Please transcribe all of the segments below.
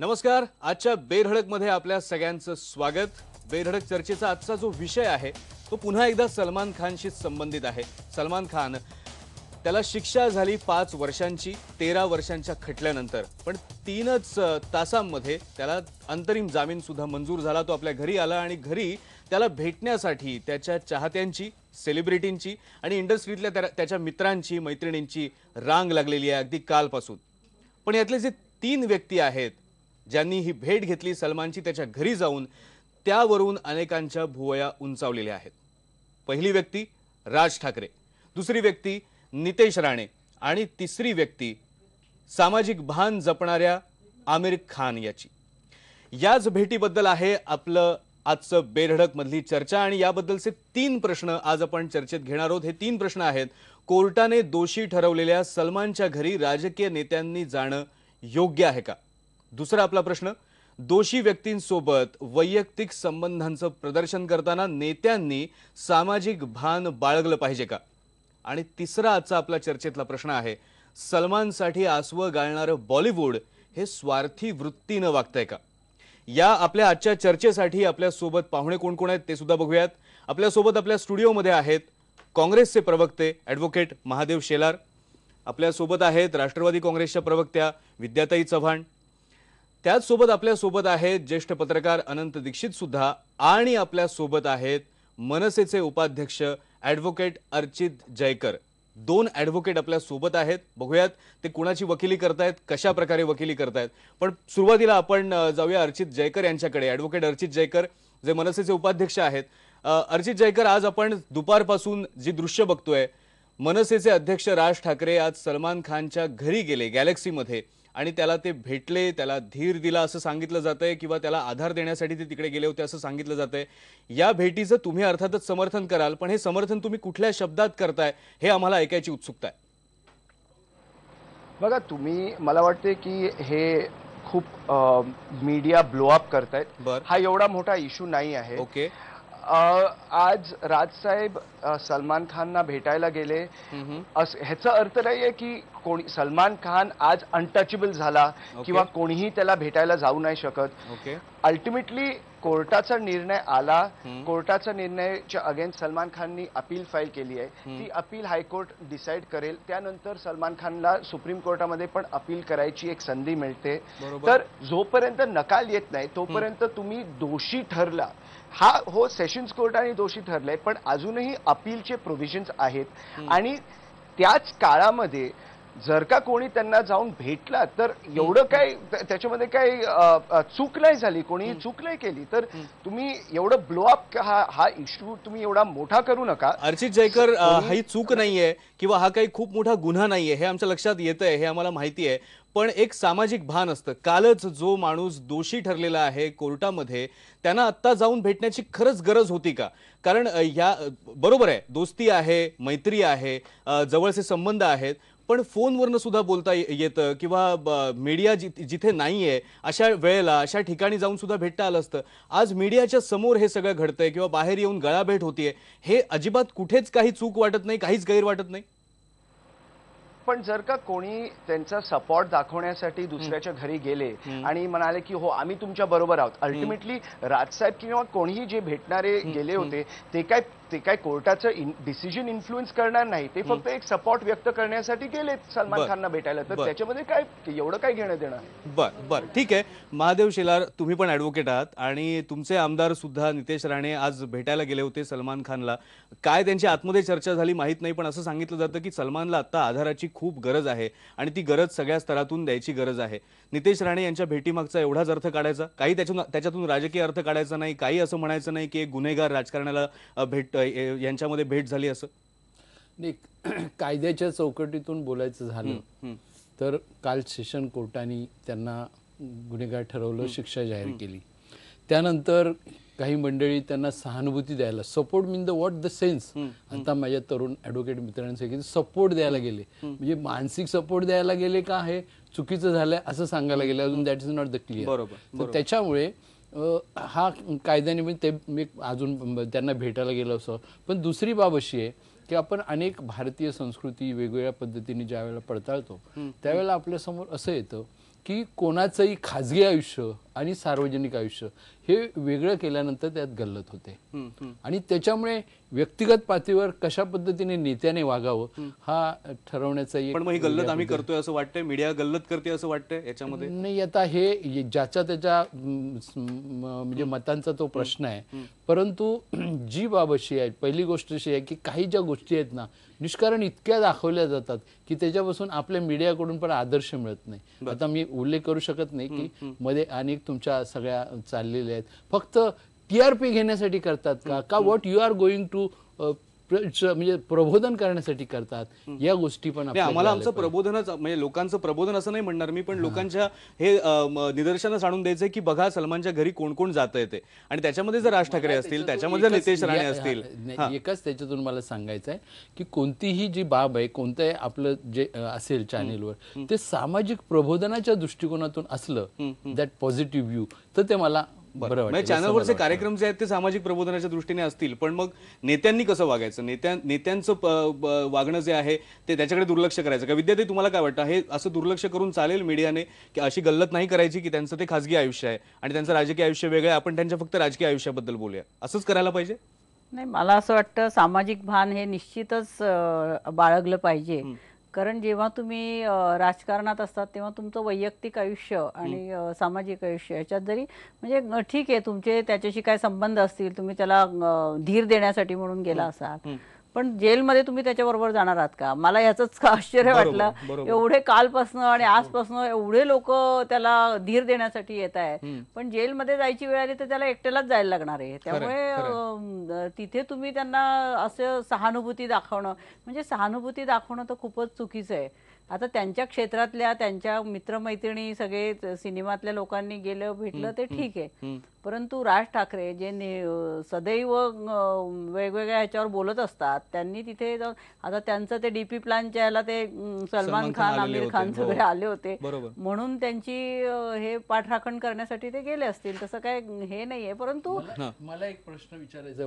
नमस्कार आजच्या बेधडकमध्ये आपल्या सगळ्यांचं स्वागत बेधडक चर्चेचा आजचा जो विषय आहे तो पुन्हा एकदा सलमान खानशी संबंधित आहे सलमान खान त्याला शिक्षा झाली पाच वर्षांची तेरा वर्षांच्या खटल्यानंतर पण तीनच तासांमध्ये त्याला अंतरिम जामीन सुद्धा मंजूर झाला तो आपल्या घरी आला आणि घरी त्याला भेटण्यासाठी त्याच्या चाहत्यांची सेलिब्रिटींची आणि इंडस्ट्रीतल्या त्याच्या मित्रांची मैत्रिणींची रांग लागलेली आहे अगदी कालपासून पण यातले जे तीन व्यक्ती आहेत ज्यांनी ही भेट घेतली सलमानची त्याच्या घरी जाऊन त्यावरून अनेकांच्या भुवया उंचावलेल्या आहेत पहिली व्यक्ती राज ठाकरे दुसरी व्यक्ती नितेश राणे आणि तिसरी व्यक्ती सामाजिक भान जपणाऱ्या आमिर खान याची याच भेटीबद्दल आहे आपलं आजचं मधली चर्चा आणि याबद्दलचे तीन प्रश्न आज आपण चर्चेत घेणार आहोत हे तीन प्रश्न आहेत कोर्टाने दोषी ठरवलेल्या सलमानच्या घरी राजकीय नेत्यांनी जाणं योग्य आहे का दुसरा आपला प्रश्न दोषी व्यक्तींसोबत वैयक्तिक संबंधांचं प्रदर्शन करताना नेत्यांनी सामाजिक भान बाळगलं पाहिजे का आणि तिसरा आजचा आपला चर्चेतला प्रश्न आहे सलमानसाठी आसवं गाळणारं बॉलिवूड हे स्वार्थी वृत्तीनं वागतंय का या आपल्या आजच्या चर्चेसाठी आपल्यासोबत पाहुणे कोण कोण आहेत ते सुद्धा बघूयात आपल्यासोबत आपल्या स्टुडिओमध्ये आहेत काँग्रेसचे प्रवक्ते ॲडव्होकेट महादेव शेलार आपल्यासोबत आहेत राष्ट्रवादी काँग्रेसच्या प्रवक्त्या विद्याताई चव्हाण त्याच आपल्या आपल्यासोबत आहेत ज्येष्ठ पत्रकार अनंत दीक्षित सुद्धा आणि आपल्यासोबत आहेत मनसेचे उपाध्यक्ष ॲडव्होकेट अर्चित जयकर दोन ऍडव्होकेट आपल्या सोबत आहेत बघूयात ते कुणाची वकिली करतायत कशा प्रकारे वकिली करतायत पण सुरुवातीला आपण जाऊया अर्चित जयकर यांच्याकडे ॲडव्होकेट अर्चित जयकर जे मनसेचे उपाध्यक्ष आहेत अर्चित जयकर आज आपण दुपारपासून जी दृश्य बघतोय मनसेचे अध्यक्ष राज ठाकरे आज सलमान खानच्या घरी गेले गॅलेक्सीमध्ये आणि त्याला ते भेटले त्याला धीर दिला असं सांगितलं जात आहे किंवा त्याला आधार देण्यासाठी ते तिकडे गेले होते असं सांगितलं जात आहे या भेटीचं तुम्ही अर्थातच समर्थन कराल पण हे समर्थन तुम्ही कुठल्या शब्दात करताय हे आम्हाला ऐकायची उत्सुकता आहे बघा तुम्ही मला वाटते की हे खूप मीडिया ब्लोअप करतायत हा एवढा मोठा इश्यू नाही आहे ओके आज राजसाहेब सलमान खानना भेटायला गेले ह्याचा अर्थ नाही आहे की कोणी सलमान खान आज अनटचेबल झाला किंवा कोणीही त्याला भेटायला जाऊ नाही शकत अल्टिमेटली कोर्टाचा निर्णय आला कोर्टाचा निर्णयच्या अगेन्स्ट सलमान खाननी अपील फाईल केली आहे ती अपील हायकोर्ट डिसाईड करेल त्यानंतर सलमान खानला सुप्रीम कोर्टामध्ये पण अपील करायची एक संधी मिळते तर जोपर्यंत नकाल येत नाही तोपर्यंत तुम्ही दोषी ठरला हा हो सेशन्स कोर्टाने दोषी ठरलाय पण अजूनही अपीलचे प्रोव्हिजन्स आहेत आणि त्याच काळामध्ये जर का कोणी त्यांना जाऊन भेटला तर एवढं काय त्याच्यामध्ये काय चूक नाही झाली कोणी चूक नाही केली तर तुम्ही एवढं ब्लोअप हा हा इश्यू तुम्ही एवढा मोठा करू नका अर्चित जयकर ही चूक नाहीये किंवा हा काही खूप मोठा गुन्हा नाहीये हे आमच्या लक्षात येत आहे हे आम्हाला माहिती आहे पण एक सामाजिक भान असतं कालच जो माणूस दोषी ठरलेला आहे कोर्टामध्ये त्यांना आत्ता जाऊन भेटण्याची खरंच गरज होती का कारण ह्या बरोबर आहे दोस्ती आहे मैत्री आहे जवळचे संबंध आहेत पण फोनवरनं सुद्धा बोलता येतं किंवा मीडिया जि जिथे नाही आहे अशा वेळेला अशा ठिकाणी जाऊन सुद्धा भेटता आलं असतं आज मीडियाच्या समोर हे सगळं घडतंय किंवा बाहेर येऊन गळाभेट होतीये हे अजिबात कुठेच काही चूक वाटत नाही काहीच गैर वाटत नाही पण जर का कोणी त्यांचा सपोर्ट दाखवण्यासाठी दुसऱ्याच्या घरी गेले आणि म्हणाले की हो आम्ही तुमच्या बरोबर आहोत अल्टिमेटली राजसाहेब किंवा कोणीही जे भेटणारे गेले होते ते काय ते काय कोर्टाचं डिसिजन इन्फ्लुएन्स करणार नाही ते फक्त एक सपोर्ट व्यक्त करण्यासाठी गेलेत सलमान खानना भेटायला तर त्याच्यामध्ये काय एवढं काय घेणं देणं बर बर ठीक आहे महादेव शेलार तुम्ही पण ऍडव्होकेट आहात आणि तुमचे आमदार सुद्धा नितेश राणे आज भेटायला गेले होते सलमान खानला काय त्यांची आतमध्ये चर्चा झाली माहीत नाही पण असं सांगितलं जातं की सलमानला आता आधाराची खूप गरज आहे आणि ती गरज सगळ्या स्तरातून द्यायची गरज आहे नितेश राणे यांच्या भेटीमागचा एवढाच अर्थ काढायचा काही त्याच्यातून त्याच्यातून राजकीय अर्थ काढायचा नाही काही असं म्हणायचं नाही की एक गुन्हेगार राजकारणाला भेट यांच्यामध्ये भेट झाली असं नाही कायद्याच्या चौकटीतून बोलायचं झालं तर काल सेशन कोर्टाने त्यांना गुन्हेगार ठरवलं शिक्षा जाहीर केली त्यानंतर काही मंडळी त्यांना सहानुभूती द्यायला support mean the what the sense आता माझ्या तरुण ॲडव्होकेट मित्रांसाठी सपोर्ट द्यायला गेले म्हणजे मानसिक सपोर्ट द्यायला गेले का हे चुकीचं झालंय असं सांगायला गेलं अजून that is not the clear बरोबर त्याच्यामुळे हा कायद्यानिमित्त ते मी अजून त्यांना भेटायला गेलो असं पण दुसरी बाब अशी आहे की आपण अनेक भारतीय संस्कृती वेगवेगळ्या पद्धतीने ज्या वेळेला पडताळतो त्यावेळेला आपल्यासमोर असं येतं की कोणाचंही खाजगी आयुष्य आणि सार्वजनिक आयुष्य हे वेगळं केल्यानंतर त्यात गल्लत होते आणि त्याच्यामुळे व्यक्तिगत पातळीवर कशा पद्धतीने नेत्याने वागावं हा ठरवण्याचा पण गल्लत आम्ही करतोय असं वाटतंय मीडिया गल्लत करते असं वाटतंय याच्यामध्ये नाही आता हे ज्याच्या त्याच्या म्हणजे मतांचा तो प्रश्न आहे परंतु जी बाब अशी आहे पहिली गोष्ट अशी आहे की काही ज्या गोष्टी आहेत ना निष्कारण इतक्या दाखवल्या जातात की त्याच्यापासून आपल्या मीडियाकडून पण आदर्श मिळत नाही आता मी उल्लेख करू शकत नाही की मध्ये अनेक तुमच्या सगळ्या चाललेल्या आहेत फक्त टी आर पी घेण्यासाठी करतात का का what you are going to म्हणजे प्रबोधन करण्यासाठी करतात या गोष्टी पण आम्हाला आमचं प्रबोधनच म्हणजे लोकांचं प्रबोधन असं नाही म्हणणार मी पण लोकांच्या हे निदर्शनास आणून द्यायचंय की बघा सलमानच्या घरी कोण कोण जात येते आणि त्याच्यामध्ये जर राज ठाकरे असतील त्याच्यामध्ये नितेश राणे असतील एकच त्याच्यातून मला सांगायचं आहे की कोणतीही जी बाब आहे कोणतंही आपलं जे असेल चॅनेलवर ते सामाजिक प्रबोधनाच्या दृष्टिकोनातून असलं दॅट पॉझिटिव्ह व्ह्यू तर ते मला बरोबर म्हणजे चॅनलवरचे कार्यक्रम जे आहेत ते सामाजिक प्रबोधनाच्या दृष्टीने असतील पण मग नेत्यांनी कसं वागायचं नेत्या नेत्यांचं वागणं जे आहे ते त्याच्याकडे दुर्लक्ष करायचं का विद्यार्थी तुम्हाला काय वाटतं हे असं दुर्लक्ष करून चालेल मीडियाने की अशी गल्लत नाही करायची की त्यांचं ते खासगी आयुष्य आहे आणि त्यांचं राजकीय आयुष्य वेगळं आपण त्यांच्या फक्त राजकीय आयुष्याबद्दल बोलूया असंच करायला पाहिजे नाही मला असं वाटतं सामाजिक भान हे निश्चितच बाळगलं पाहिजे कारण जेव्हा तुम्ही राजकारणात असतात तेव्हा तुमचं वैयक्तिक आयुष्य आणि सामाजिक आयुष्य याच्यात जरी म्हणजे ठीक आहे तुमचे त्याच्याशी काय संबंध असतील तुम्ही त्याला धीर देण्यासाठी म्हणून गेला असाल पण जेलमध्ये तुम्ही त्याच्याबरोबर जाणार आहात का मला याचंच आश्चर्य वाटलं एवढे कालपासनं आणि हो. आजपासनं एवढे लोक त्याला धीर देण्यासाठी येत आहे पण जेलमध्ये जायची वेळ आली तर त्याला एकट्यालाच जायला लागणार आहे त्यामुळे तिथे तुम्ही त्यांना असं सहानुभूती दाखवणं म्हणजे सहानुभूती दाखवणं तर खूपच चुकीचं आहे आता त्यांच्या क्षेत्रातल्या त्यांच्या मित्रमैत्रिणी सगळे सिनेमातल्या लोकांनी गेलं भेटलं ते ठीक आहे परंतु राज ठाकरे जे सदैव वेगवेगळ्या ह्याच्यावर बोलत असतात त्यांनी तिथे आता त्यांचं ते डीपी प्लॅनच्या ह्याला ते सलमान खान आमिर खान हो. सगळे आले होते म्हणून त्यांची हे पाठराखण करण्यासाठी ते गेले असतील तसं काय हे नाहीये परंतु मला एक प्रश्न विचारायचा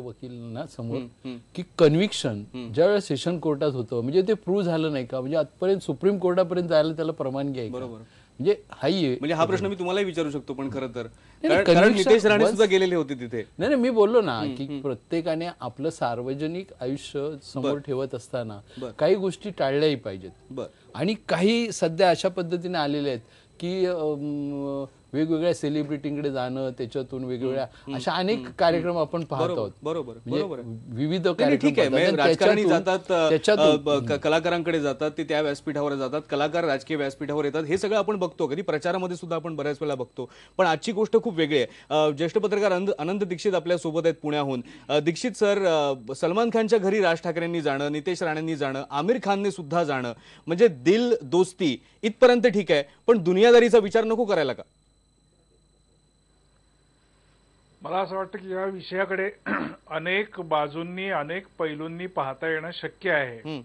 ना समोर की कन्व्हिक्शन ज्यावेळेस सेशन कोर्टात होतं म्हणजे ते प्रूव्ह झालं नाही का म्हणजे आजपर्यंत सुप्रीम कोर्टापर्यंत जायला त्याला परवानगी आहे बरोबर म्हणजे हाही म्हणजे हा प्रश्न मी तुम्हाला विचारू शकतो पण खरं तर नितेश राणे सुद्धा गेलेले होते तिथे नाही नाही मी बोललो ना की प्रत्येकाने आपलं सार्वजनिक आयुष्य समोर ठेवत असताना काही गोष्टी टाळल्याही पाहिजेत आणि काही सध्या अशा पद्धतीने आलेल्या आहेत की वेगवेगळ्या सेलिब्रिटींकडे जाणं त्याच्यातून वेगवेगळ्या अशा अनेक कार्यक्रम आपण पाहत आहोत बरोबर म्हणजे बरोबर विविध ठीक आहे राजकारणी जातात कलाकारांकडे जातात ते त्या व्यासपीठावर जातात कलाकार राजकीय व्यासपीठावर येतात हे सगळं आपण बघतो कधी प्रचारामध्ये सुद्धा आपण बऱ्याच वेळेला बघतो पण आजची गोष्ट खूप वेगळी आहे ज्येष्ठ पत्रकार आनंद दीक्षित आपल्या सोबत आहेत पुण्याहून दीक्षित सर सलमान खानच्या घरी राज ठाकरेंनी जाणं नितेश राणेंनी जाणं आमिर खानने सुद्धा जाणं म्हणजे दिल दोस्ती इथपर्यंत ठीक आहे पण दुनियादारीचा विचार नको करायला का मला असं वाटतं की या विषयाकडे अनेक बाजूंनी अनेक पैलूंनी पाहता येणं शक्य आहे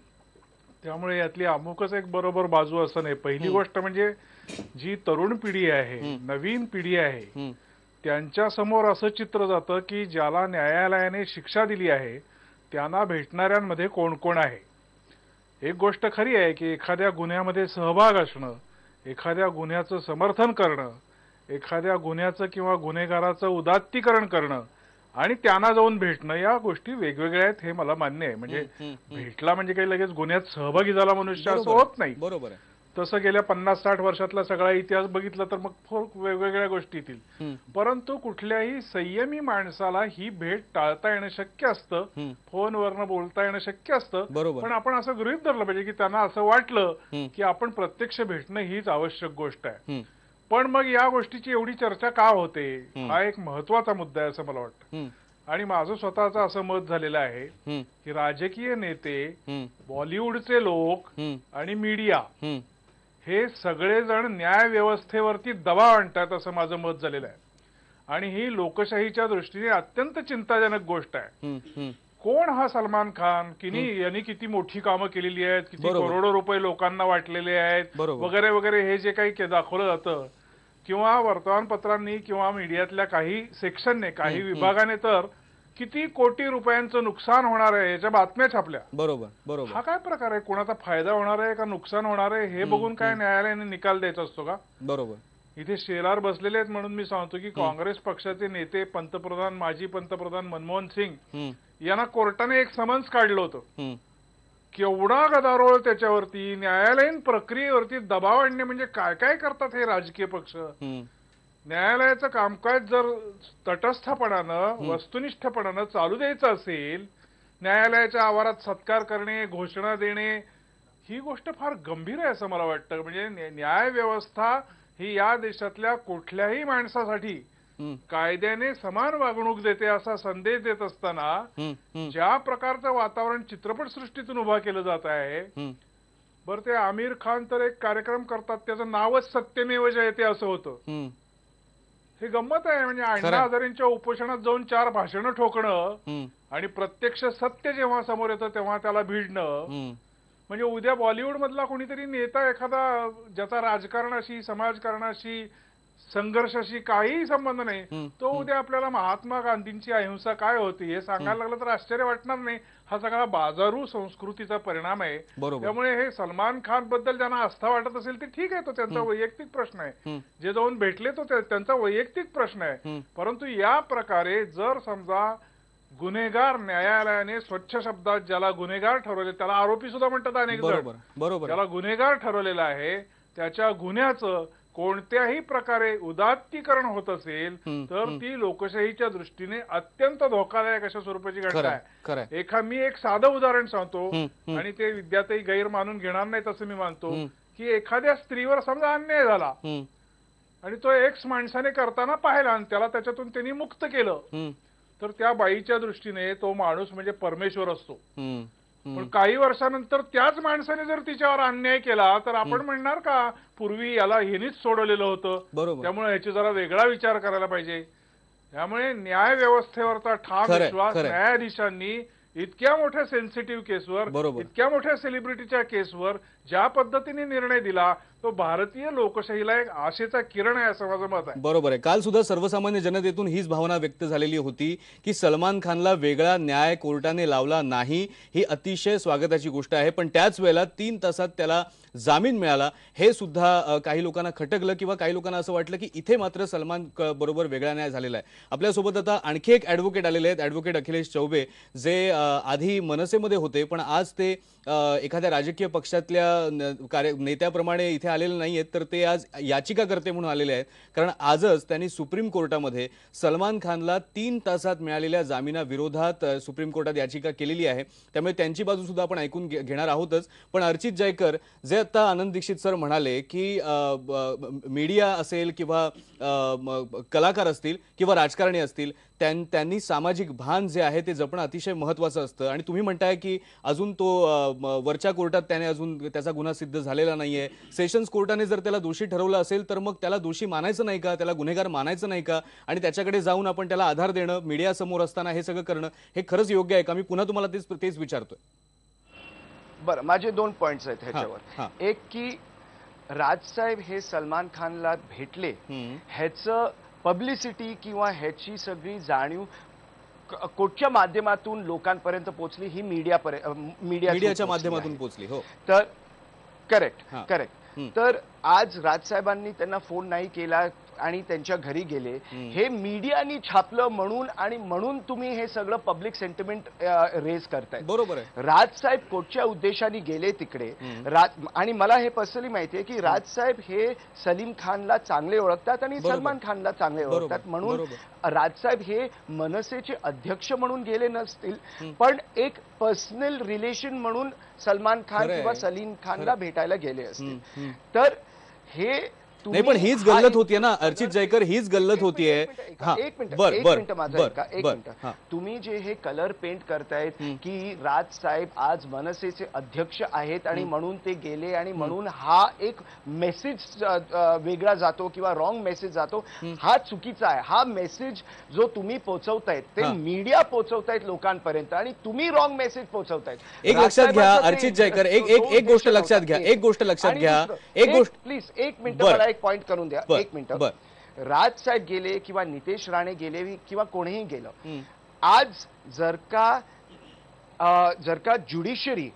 त्यामुळे यातली अमुकच एक बरोबर बाजू असं नाही पहिली गोष्ट म्हणजे जी तरुण पिढी आहे नवीन पिढी आहे त्यांच्या समोर असं चित्र जातं की ज्याला न्यायालयाने शिक्षा दिली आहे त्यांना भेटणाऱ्यांमध्ये कोण कोण आहे एक गोष्ट खरी आहे की एखाद्या गुन्ह्यामध्ये सहभाग असणं एखाद्या गुन्ह्याचं समर्थन करणं एखाद्या गुन्ह्याचं किंवा गुन्हेगाराचं उदात्तीकरण करणं आणि त्यांना जाऊन भेटणं या गोष्टी वेगवेगळ्या आहेत हे मला मान्य आहे म्हणजे भेटला म्हणजे काही लगेच गुन्ह्यात सहभागी झाला मनुष्य असं होत नाही बरोबर आहे तसं गेल्या पन्नास साठ वर्षातला सगळा इतिहास बघितला तर मग वेगवेगळ्या गोष्टी येतील परंतु कुठल्याही संयमी माणसाला ही भेट टाळता येणं शक्य असतं फोनवरनं बोलता येणं शक्य असतं पण आपण असं गृहित धरलं पाहिजे की त्यांना असं वाटलं की आपण प्रत्यक्ष भेटणं हीच आवश्यक गोष्ट आहे पण मग या गोष्टीची एवढी चर्चा का होते हा एक महत्वाचा मुद्दा आहे असं मला वाटतं आणि माझं स्वतःचं असं मत झालेलं आहे की राजकीय नेते बॉलिवूडचे लोक आणि मीडिया हे सगळेजण न्याय व्यवस्थेवरती दबाव आणतात असं माझं मत झालेलं आहे आणि ही लोकशाहीच्या दृष्टीने अत्यंत चिंताजनक गोष्ट आहे कोण हा सलमान खान किनी यांनी किती मोठी कामं केलेली आहेत किती करोडो रुपये लोकांना वाटलेले आहेत वगैरे वगैरे हे जे काही दाखवलं जातं किंवा वर्तमानपत्रांनी किंवा मीडियातल्या काही सेक्शनने काही विभागाने तर किती कोटी रुपयांचं नुकसान होणार आहे याच्या बातम्या छापल्या बरोबर बरोबर हा काय प्रकार आहे कोणाचा फायदा होणार आहे का नुकसान होणार आहे हे बघून काय न्यायालयाने निकाल द्यायचा असतो का बरोबर इथे शेलार बसलेले आहेत म्हणून मी सांगतो की काँग्रेस पक्षाचे नेते पंतप्रधान माजी पंतप्रधान मनमोहन सिंग यांना कोर्टाने एक समन्स काढलं होतं केवढा गदारोळ त्याच्यावरती न्यायालयीन प्रक्रियेवरती दबाव आणणे म्हणजे काय काय करतात हे राजकीय पक्ष न्यायालयाचं कामकाज जर तटस्थपणानं वस्तुनिष्ठपणानं चालू द्यायचं असेल न्यायालयाच्या आवारात सत्कार करणे घोषणा देणे ही गोष्ट फार गंभीर आहे असं मला वाटतं म्हणजे न्याय व्यवस्था ही या देशातल्या कुठल्याही माणसासाठी कायद्याने समान वागणूक देते असा संदेश देत असताना ज्या प्रकारचं वातावरण चित्रपट सृष्टीतून उभा केलं जात आहे बरं ते आमिर खान तर एक कार्यक्रम करतात त्याचं नावच सत्यमेव जयते असं होतं हे गंमत आहे म्हणजे अण्णा हजारेंच्या उपोषणात जाऊन चार भाषणं ठोकणं आणि प्रत्यक्ष सत्य जेव्हा समोर येतं तेव्हा त्याला भिडणं म्हणजे उद्या बॉलिवूड मधला कोणीतरी नेता एखादा ज्याचा राजकारणाशी समाजकारणाशी संघर्षाशी काहीही संबंध नाही तो उद्या आपल्याला महात्मा गांधींची अहिंसा काय होती हे सांगायला लागलं तर आश्चर्य वाटणार नाही हा सगळा बाजारू संस्कृतीचा परिणाम आहे त्यामुळे हे सलमान खान बद्दल ज्यांना आस्था वाटत असेल ते ठीक आहे तो त्यांचा वैयक्तिक प्रश्न आहे जे जाऊन भेटले तो त्यांचा वैयक्तिक प्रश्न आहे परंतु या प्रकारे जर समजा गुन्हेगार न्यायालयाने स्वच्छ शब्दात ज्याला गुन्हेगार ठरवले त्याला आरोपी सुद्धा म्हणतात अनेक बरोबर बरोबर त्याला गुन्हेगार ठरवलेला आहे त्याच्या गुन्ह्याचं कोणत्याही प्रकारे उदात्तीकरण होत असेल तर ती लोकशाहीच्या दृष्टीने अत्यंत धोकादायक अशा स्वरूपाची घटना आहे एका मी एक साधं उदाहरण सांगतो आणि ते विद्यार्थी गैर मानून घेणार नाहीत असं मी मानतो की एखाद्या स्त्रीवर समजा अन्याय झाला आणि तो एक्स माणसाने करताना पाहिला आणि त्याला त्याच्यातून त्यांनी मुक्त केलं तर त्या बाईच्या दृष्टीने तो माणूस म्हणजे परमेश्वर असतो पण काही वर्षानंतर त्याच माणसाने जर तिच्यावर अन्याय केला तर आपण म्हणणार का पूर्वी याला हेनीच सोडवलेलं होतं त्यामुळे याची जरा वेगळा विचार करायला पाहिजे त्यामुळे न्याय व्यवस्थेवरचा ठाम विश्वास न्यायाधीशांनी इतक्या मोठ्या सेन्सिटिव्ह केसवर इतक्या मोठ्या सेलिब्रिटीच्या केसवर ज्या पद्धतीने निर्णय दिला तो भारतीय लोकशाहीला एक आशेचा किरण आहे असं माझं मत आहे बरोबर आहे काल सुद्धा सर्वसामान्य जनतेतून हीच भावना व्यक्त झालेली होती की सलमान खानला वेगळा न्याय कोर्टाने लावला नाही ही अतिशय स्वागताची गोष्ट आहे पण त्याच वेळेला तीन तासात त्याला जामीन मिळाला हे सुद्धा काही लोकांना खटकलं किंवा काही लोकांना असं वाटलं की इथे मात्र सलमान बरोबर वेगळा न्याय झालेला आहे आपल्यासोबत आता आणखी एक ॲडव्होकेट आलेले आहेत ॲडव्होकेट अखिलेश चौबे जे आधी मनसेमध्ये होते पण आज ते एखाद्या राजकीय पक्षातल्या कार्य नेत्याप्रमाणे इथे आलेले नाही आहेत तर ते आज याचिकाकर्ते म्हणून आलेले आहेत कारण आजच त्यांनी सुप्रीम कोर्टामध्ये सलमान खानला तीन तासात मिळालेल्या जामिनाविरोधात सुप्रीम कोर्टात याचिका केलेली आहे त्यामुळे त्यांची बाजू सुद्धा आपण ऐकून घेणार आहोतच पण अर्चित जयकर जे आता आनंद दीक्षित सर म्हणाले की मीडिया असेल किंवा कलाकार असतील किंवा राजकारणी असतील त्यांनी सामाजिक भान जे आहे ते जपणं अतिशय महत्त्वाचं असतं आणि तुम्ही म्हणताय की अजून तो वरच्या कोर्टात त्याने अजून त्याचा गुन्हा सिद्ध झालेला नाहीये सेशन सेशन्स कोर्टाने जर त्याला दोषी ठरवलं असेल तर मग त्याला दोषी मानायचं नाही का त्याला गुन्हेगार मानायचं नाही का आणि त्याच्याकडे जाऊन आपण त्याला आधार देणं मीडियासमोर असताना हे सगळं करणं हे खरंच योग्य आहे का मी पुन्हा तुम्हाला तेच तेच विचारतोय बरं माझे दोन पॉइंट्स आहेत ह्याच्यावर एक की राजसाहेब हे सलमान खानला भेटले ह्याचं पब्लिसिटी किंवा ह्याची सगळी जाणीव कोठच्या माध्यमातून लोकांपर्यंत पोहोचली ही मीडिया मीडियाच्या माध्यमातून पोहोचली हो तर करेक्ट करेक्ट तर आज राजसाहेबांनी त्यांना फोन नाही केला आणि त्यांच्या घरी गेले हे मीडियानी छापलं म्हणून आणि म्हणून तुम्ही हे सगळं पब्लिक सेंटिमेंट रेज करताय बरोबर राजसाहेब कोटच्या उद्देशाने गेले तिकडे आणि मला हे पर्सनली माहिती आहे की राजसाहेब हे सलीम खानला चांगले ओळखतात आणि सलमान खानला चांगले ओळखतात म्हणून राजसाहेब हे मनसेचे अध्यक्ष म्हणून गेले नसतील पण एक पर्सनल रिलेशन म्हणून सलमान खान किंवा सलीम खानला भेटायला गेले असतील तर हे नाही पण हीच गल्लत होतीये ना अर्चित जयकर हीच गल्लत होतीये एक मिनिट एक मिनिट का एक मिनिट तुम्ही जे हे कलर पेंट करतायत की राज साहेब आज मनसेचे अध्यक्ष आहेत आणि म्हणून ते गेले आणि म्हणून हा एक मेसेज वेगळा जातो किंवा रॉंग मेसेज जातो हा चुकीचा आहे हा मेसेज जो तुम्ही पोहोचवतायत ते मीडिया पोहोचवतायत लोकांपर्यंत आणि तुम्ही रॉंग मेसेज पोहोचवतायत एक लक्षात घ्या अर्चित जयकर एक एक गोष्ट लक्षात घ्या एक गोष्ट लक्षात घ्या एक गोष्ट प्लीज एक मिनिट एक पॉईंट करून द्या एक मिनिट राजसाहेब गेले किंवा नितेश राणे गेले किंवा कोणीही गेलं आज जर का जर का ज्युडिशरी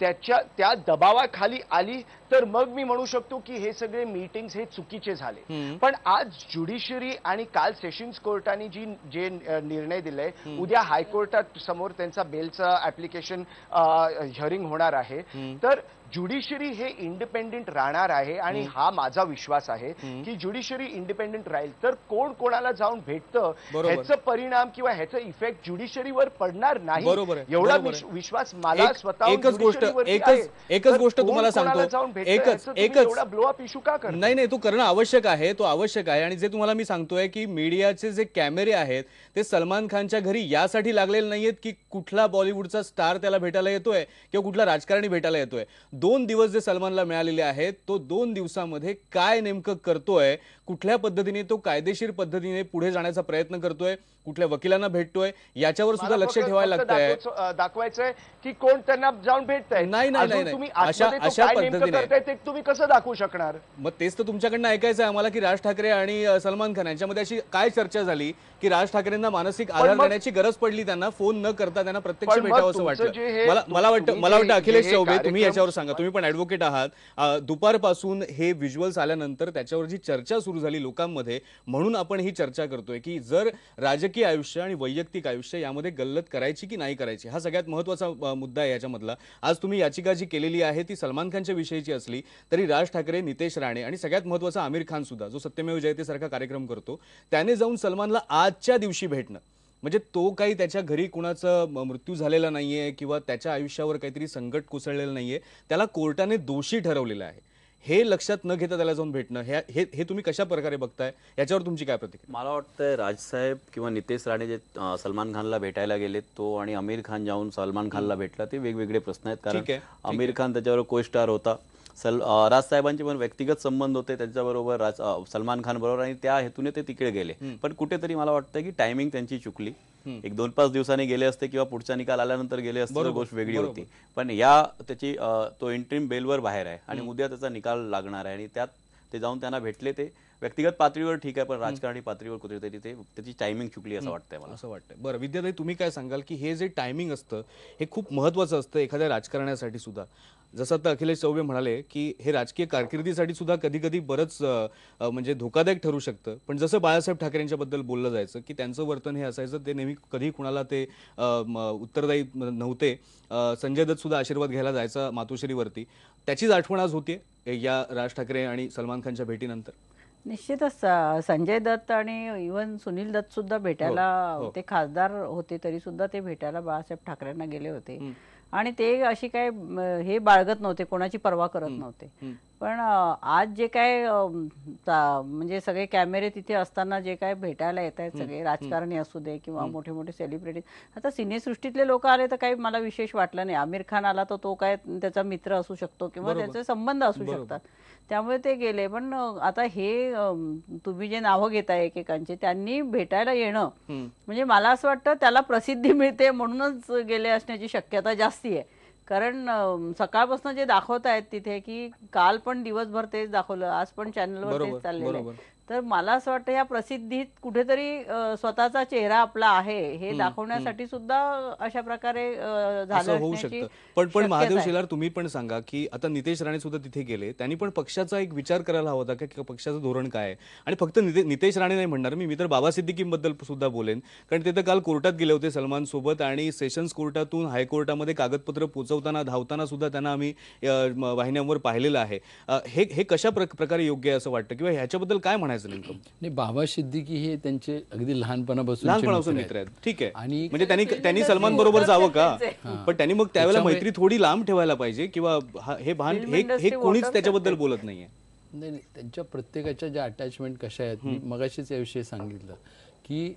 त्याच्या त्या दबावाखाली आली तर मग मी म्हणू शकतो की हे सगळे मीटिंग्स हे चुकीचे झाले पण आज ज्युडिशरी आणि काल सेशन्स कोर्टाने जी जे निर्णय दिले उद्या हायकोर्टात समोर त्यांचा बेलचा ऍप्लिकेशन हिअरिंग होणार आहे तर ज्युडिशरी हे इंडिपेंडेंट राहणार आहे आणि हा माझा विश्वास आहे की ज्युडिशरी इंडिपेंडेंट राहील तर कोण कोणाला जाऊन भेटतं ह्याचं परिणाम किंवा ह्याचं इफेक्ट ज्युडिशरीवर पडणार नाही एवढा विश्वास मला स्वतः एकच गोष्ट एकच गोष्ट तुम्हाला सांगतो जाऊन एकच एकच ब्लोअप का नाही नाही तो करणं आवश्यक आहे तो आवश्यक आहे आणि जे तुम्हाला मी सांगतोय की मीडियाचे जे कॅमेरे आहेत ते सलमान खानच्या घरी यासाठी लागलेले नाहीयेत की कुठला बॉलिवूडचा स्टार त्याला भेटायला येतोय किंवा कुठला राजकारणी भेटायला येतोय दोन दिवस जे सलमानला मिळालेले आहेत तो दोन दिवसामध्ये काय नेमकं करतोय कुठल्या पद्धतीने तो कायदेशीर पद्धतीने पुढे जाण्याचा प्रयत्न करतोय कुठल्या वकिलांना भेटतोय याच्यावर सुद्धा लक्ष ठेवायला आहे दाखवायचंय की कोण त्यांना जाऊन भेटतंय नाही नाही अशा पद्धतीने तुम्ही कसं दाखवू शकणार मग तेच तर तुमच्याकडनं ऐकायचं आहे आम्हाला की राज ठाकरे आणि सलमान खान यांच्यामध्ये अशी काय चर्चा झाली की राज ठाकरेंना मानसिक आधार देण्याची गरज पडली त्यांना फोन न करता त्यांना प्रत्यक्ष भेटावं असं वाटलं मला मला वाटतं मला वाटतं अखिलेश चौबे तुम्ही याच्यावर सांगा तुम्ही पण ऍडव्होकेट आहात दुपारपासून हे व्हिज्युअल्स आल्यानंतर त्याच्यावर जी चर्चा सुरू झाली लोकांमध्ये म्हणून आपण ही चर्चा करतोय की जर राजकीय आयुष्य आणि वैयक्तिक आयुष्य यामध्ये गल्लत करायची की नाही करायची हा सगळ्यात महत्वाचा मुद्दा आहे याच्यामधला आज तुम्ही याचिका जी केलेली आहे ती सलमान खानच्या विषयीची असली तरी राज ठाकरे नितेश राणे आणि सगळ्यात महत्वाचा आमिर खान सुद्धा जो सत्यमेव जयतेसारखा कार्यक्रम करतो त्याने जाऊन सलमानला आजच्या दिवशी भेटणं म्हणजे तो काही त्याच्या घरी कुणाचा मृत्यू झालेला नाहीये किंवा त्याच्या आयुष्यावर काहीतरी संकट कोसळलेलं नाहीये त्याला कोर्टाने दोषी ठरवलेलं आहे हे लक्षात न घेता त्याला जाऊन भेटणं हे हे तुम्ही कशा प्रकारे बघताय याच्यावर तुमची काय प्रतिक्रिया मला वाटतं राजसाहेब किंवा नितेश राणे जे सलमान खानला भेटायला गेले तो आणि आमिर खान जाऊन सलमान खानला भेटला ते वेगवेगळे प्रश्न आहेत कारण आमिर खान त्याच्यावर को स्टार होता सल राजसाहेबांचे पण व्यक्तिगत संबंध होते त्यांच्याबरोबर राज सलमान खान बरोबर आणि त्या हेतूने ते तिकडे गेले पण कुठेतरी मला वाटतं की टायमिंग त्यांची चुकली एक दोन पाच दिवसांनी गेले असते किंवा पुढचा निकाल आल्यानंतर गेले असते गोष्ट वेगळी होती पण या त्याची तो इंट्रीम बेलवर बाहेर आहे आणि उद्या त्याचा निकाल लागणार आहे आणि त्यात ते जाऊन त्यांना भेटले ते व्यक्तिगत पातळीवर ठीक आहे पण राजकारणी पातळीवर कुठेतरी ते त्याची टायमिंग चुकली असं वाटतंय मला असं वाटतंय बरं विद्याताई तुम्ही काय सांगाल की हे जे टायमिंग असतं हे खूप महत्वाचं असतं एखाद्या राजकारणासाठी सुद्धा जसं आता अखिलेश चौबे म्हणाले की हे राजकीय कारकिर्दीसाठी सुद्धा कधी कधी बरंच म्हणजे धोकादायक ठरू शकतं पण जसं बाळासाहेब ठाकरेंच्याबद्दल बोललं जायचं की त्यांचं वर्तन हे असायचं ते नेहमी कधी कुणाला ते उत्तरदायी नव्हते संजय दत्त सुद्धा आशीर्वाद घ्यायला जायचा मातोश्रीवरती त्याचीच आठवण आज होती या राज ठाकरे आणि सलमान खानच्या भेटीनंतर निश्चितच संजय दत्त आणि इव्हन सुनील दत्त सुद्धा भेटायला हो, हो. ते खासदार होते तरी सुद्धा ते भेटायला बाळासाहेब ठाकरेंना गेले होते आणि ते अशी काय हे बाळगत नव्हते कोणाची पर्वा करत नव्हते पण आज जे काय म्हणजे सगळे कॅमेरे तिथे असताना जे काय भेटायला येत आहेत सगळे राजकारणी असू दे किंवा मोठे मोठे सेलिब्रिटी आता सिनेसृष्टीतले लोक आले तर काही मला विशेष वाटलं नाही आमिर खान आला तर तो काय त्याचा मित्र असू शकतो किंवा त्याचे संबंध असू शकतात त्यामुळे ते गेले पण आता हे तुम्ही जे नावं घेता एकेकांचे त्यांनी भेटायला येणं म्हणजे मला असं वाटतं त्याला प्रसिद्धी मिळते म्हणूनच गेले असण्याची शक्यता जास्ती आहे कारण सकाळपासून जे दाखवत आहेत तिथे की काल पण दिवसभर तेच दाखवलं आज पण चॅनलवर तेच चाललेलं आहे तर मला असं वाटतं या प्रसिद्धीत कुठेतरी स्वतःचा चेहरा आपला आहे हे दाखवण्यासाठी सुद्धा अशा प्रकारे झालं होऊ शकतं पण पण महादेव शेलार तुम्ही पण सांगा की आता नितेश राणे सुद्धा तिथे गेले त्यांनी पण पक्षाचा एक विचार करायला हवा होता की पक्षाचं धोरण काय आहे आणि फक्त नितेश राणे नाही म्हणणार मी मी तर बाबा बद्दल सुद्धा बोलेन कारण ते तर काल कोर्टात गेले होते सलमान सोबत आणि सेशन्स कोर्टातून हायकोर्टामध्ये कागदपत्र पोहोचवताना धावताना सुद्धा त्यांना आम्ही वाहिन्यांवर पाहिलेलं आहे हे हे कशा प्रकारे योग्य आहे असं वाटतं किंवा ह्याच्याबद्दल काय म्हणा म्हणायचं नेमकं नाही बाबा सिद्दीकी हे त्यांचे अगदी लहानपणापासून लहानपणापासून मित्र आहेत ठीक आहे आणि म्हणजे त्यांनी त्यांनी सलमान बरोबर जावं का पण त्यांनी मग त्यावेळेला मैत्री थोडी लांब ठेवायला पाहिजे किंवा हे भान हे कोणीच त्याच्याबद्दल बोलत नाहीये नाही त्यांच्या प्रत्येकाच्या ज्या अटॅचमेंट कशा आहेत मी मगाशीच याविषयी सांगितलं की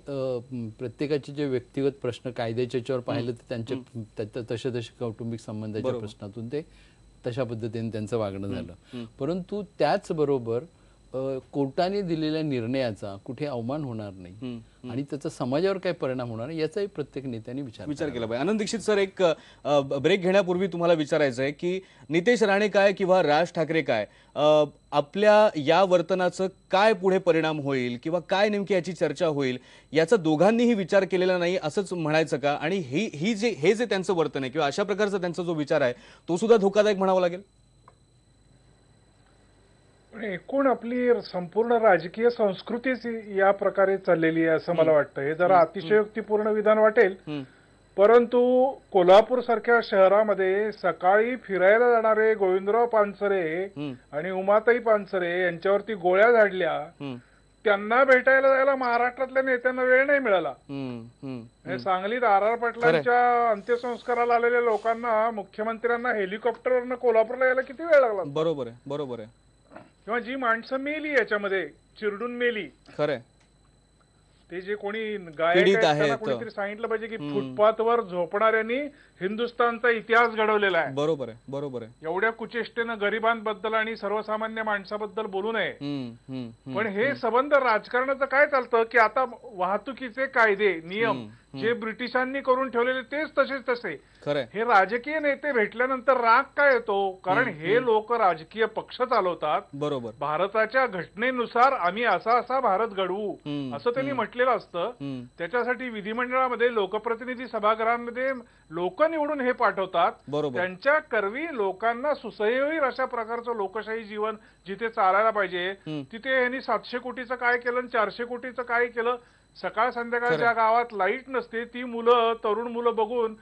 प्रत्येकाचे जे व्यक्तिगत प्रश्न कायद्याच्या पाहिलं तर त्यांचे तसे तसे कौटुंबिक संबंधाच्या प्रश्नातून ते तशा पद्धतीने त्यांचं वागणं झालं परंतु त्याचबरोबर कोर्टाने दिलेल्या निर्णयाचा कुठे अवमान होणार नाही आणि त्याचा समाजावर काय परिणाम होणार याचाही प्रत्येक नेत्याने विचार विचार केला पाहिजे आनंद दीक्षित सर एक ब्रेक घेण्यापूर्वी तुम्हाला विचारायचं आहे की नितेश राणे काय किंवा राज ठाकरे काय आपल्या या वर्तनाचं काय पुढे परिणाम होईल किंवा काय नेमकी याची चर्चा होईल याचा दोघांनीही विचार केलेला नाही असंच म्हणायचं का आणि ही ही जे हे जे त्यांचं वर्तन आहे किंवा अशा प्रकारचा त्यांचा जो विचार आहे तो सुद्धा धोकादायक म्हणावा लागेल पण एकूण आपली संपूर्ण राजकीय संस्कृतीच या प्रकारे चाललेली आहे असं मला वाटतं हे जरा अतिशयोक्तीपूर्ण विधान वाटेल परंतु कोल्हापूर सारख्या शहरामध्ये सकाळी फिरायला जाणारे गोविंदराव पानसरे आणि उमाताई पानसरे यांच्यावरती गोळ्या झाडल्या त्यांना भेटायला जायला महाराष्ट्रातल्या नेत्यांना वेळ नाही मिळाला सांगलीत आर आर पाटलांच्या अंत्यसंस्काराला आलेल्या लोकांना मुख्यमंत्र्यांना हेलिकॉप्टरवरनं कोल्हापूरला यायला किती वेळ लागला बरोबर आहे बरोबर आहे किंवा जी माणसं मेली याच्यामध्ये चिरडून मेली खरंय ते जे कोणी गायक आहेत सांगितलं पाहिजे की फुटपाथवर झोपणाऱ्यांनी हिंदुस्थानचा इतिहास घडवलेला आहे बरोबर आहे बरोबर आहे एवढ्या कुचेष्टेनं गरिबांबद्दल आणि सर्वसामान्य माणसाबद्दल बोलू नये पण हे संबंध राजकारणाचं काय चालतं की आता वाहतुकीचे कायदे नियम जे ब्रिटिशांनी करून ठेवलेले तेच तसेच तसे हे राजकीय नेते भेटल्यानंतर राग काय येतो कारण हे लोक राजकीय पक्ष चालवतात बरोबर भारताच्या घटनेनुसार आम्ही असा असा भारत घडवू असं त्यांनी म्हटलं असतं त्याच्यासाठी विधिमंडळामध्ये लोकप्रतिनिधी सभागृहांमध्ये लोक निवडून हे पाठवतात त्यांच्या करवी लोकांना सुसह्य अशा प्रकारचं लोकशाही जीवन जिथे चालायला पाहिजे तिथे यांनी सातशे कोटीचं काय केलं आणि चारशे कोटीचं काय केलं सकाळ संध्याकाळ ज्या गावात लाईट नसते ती मुलं तरुण मुलं बघून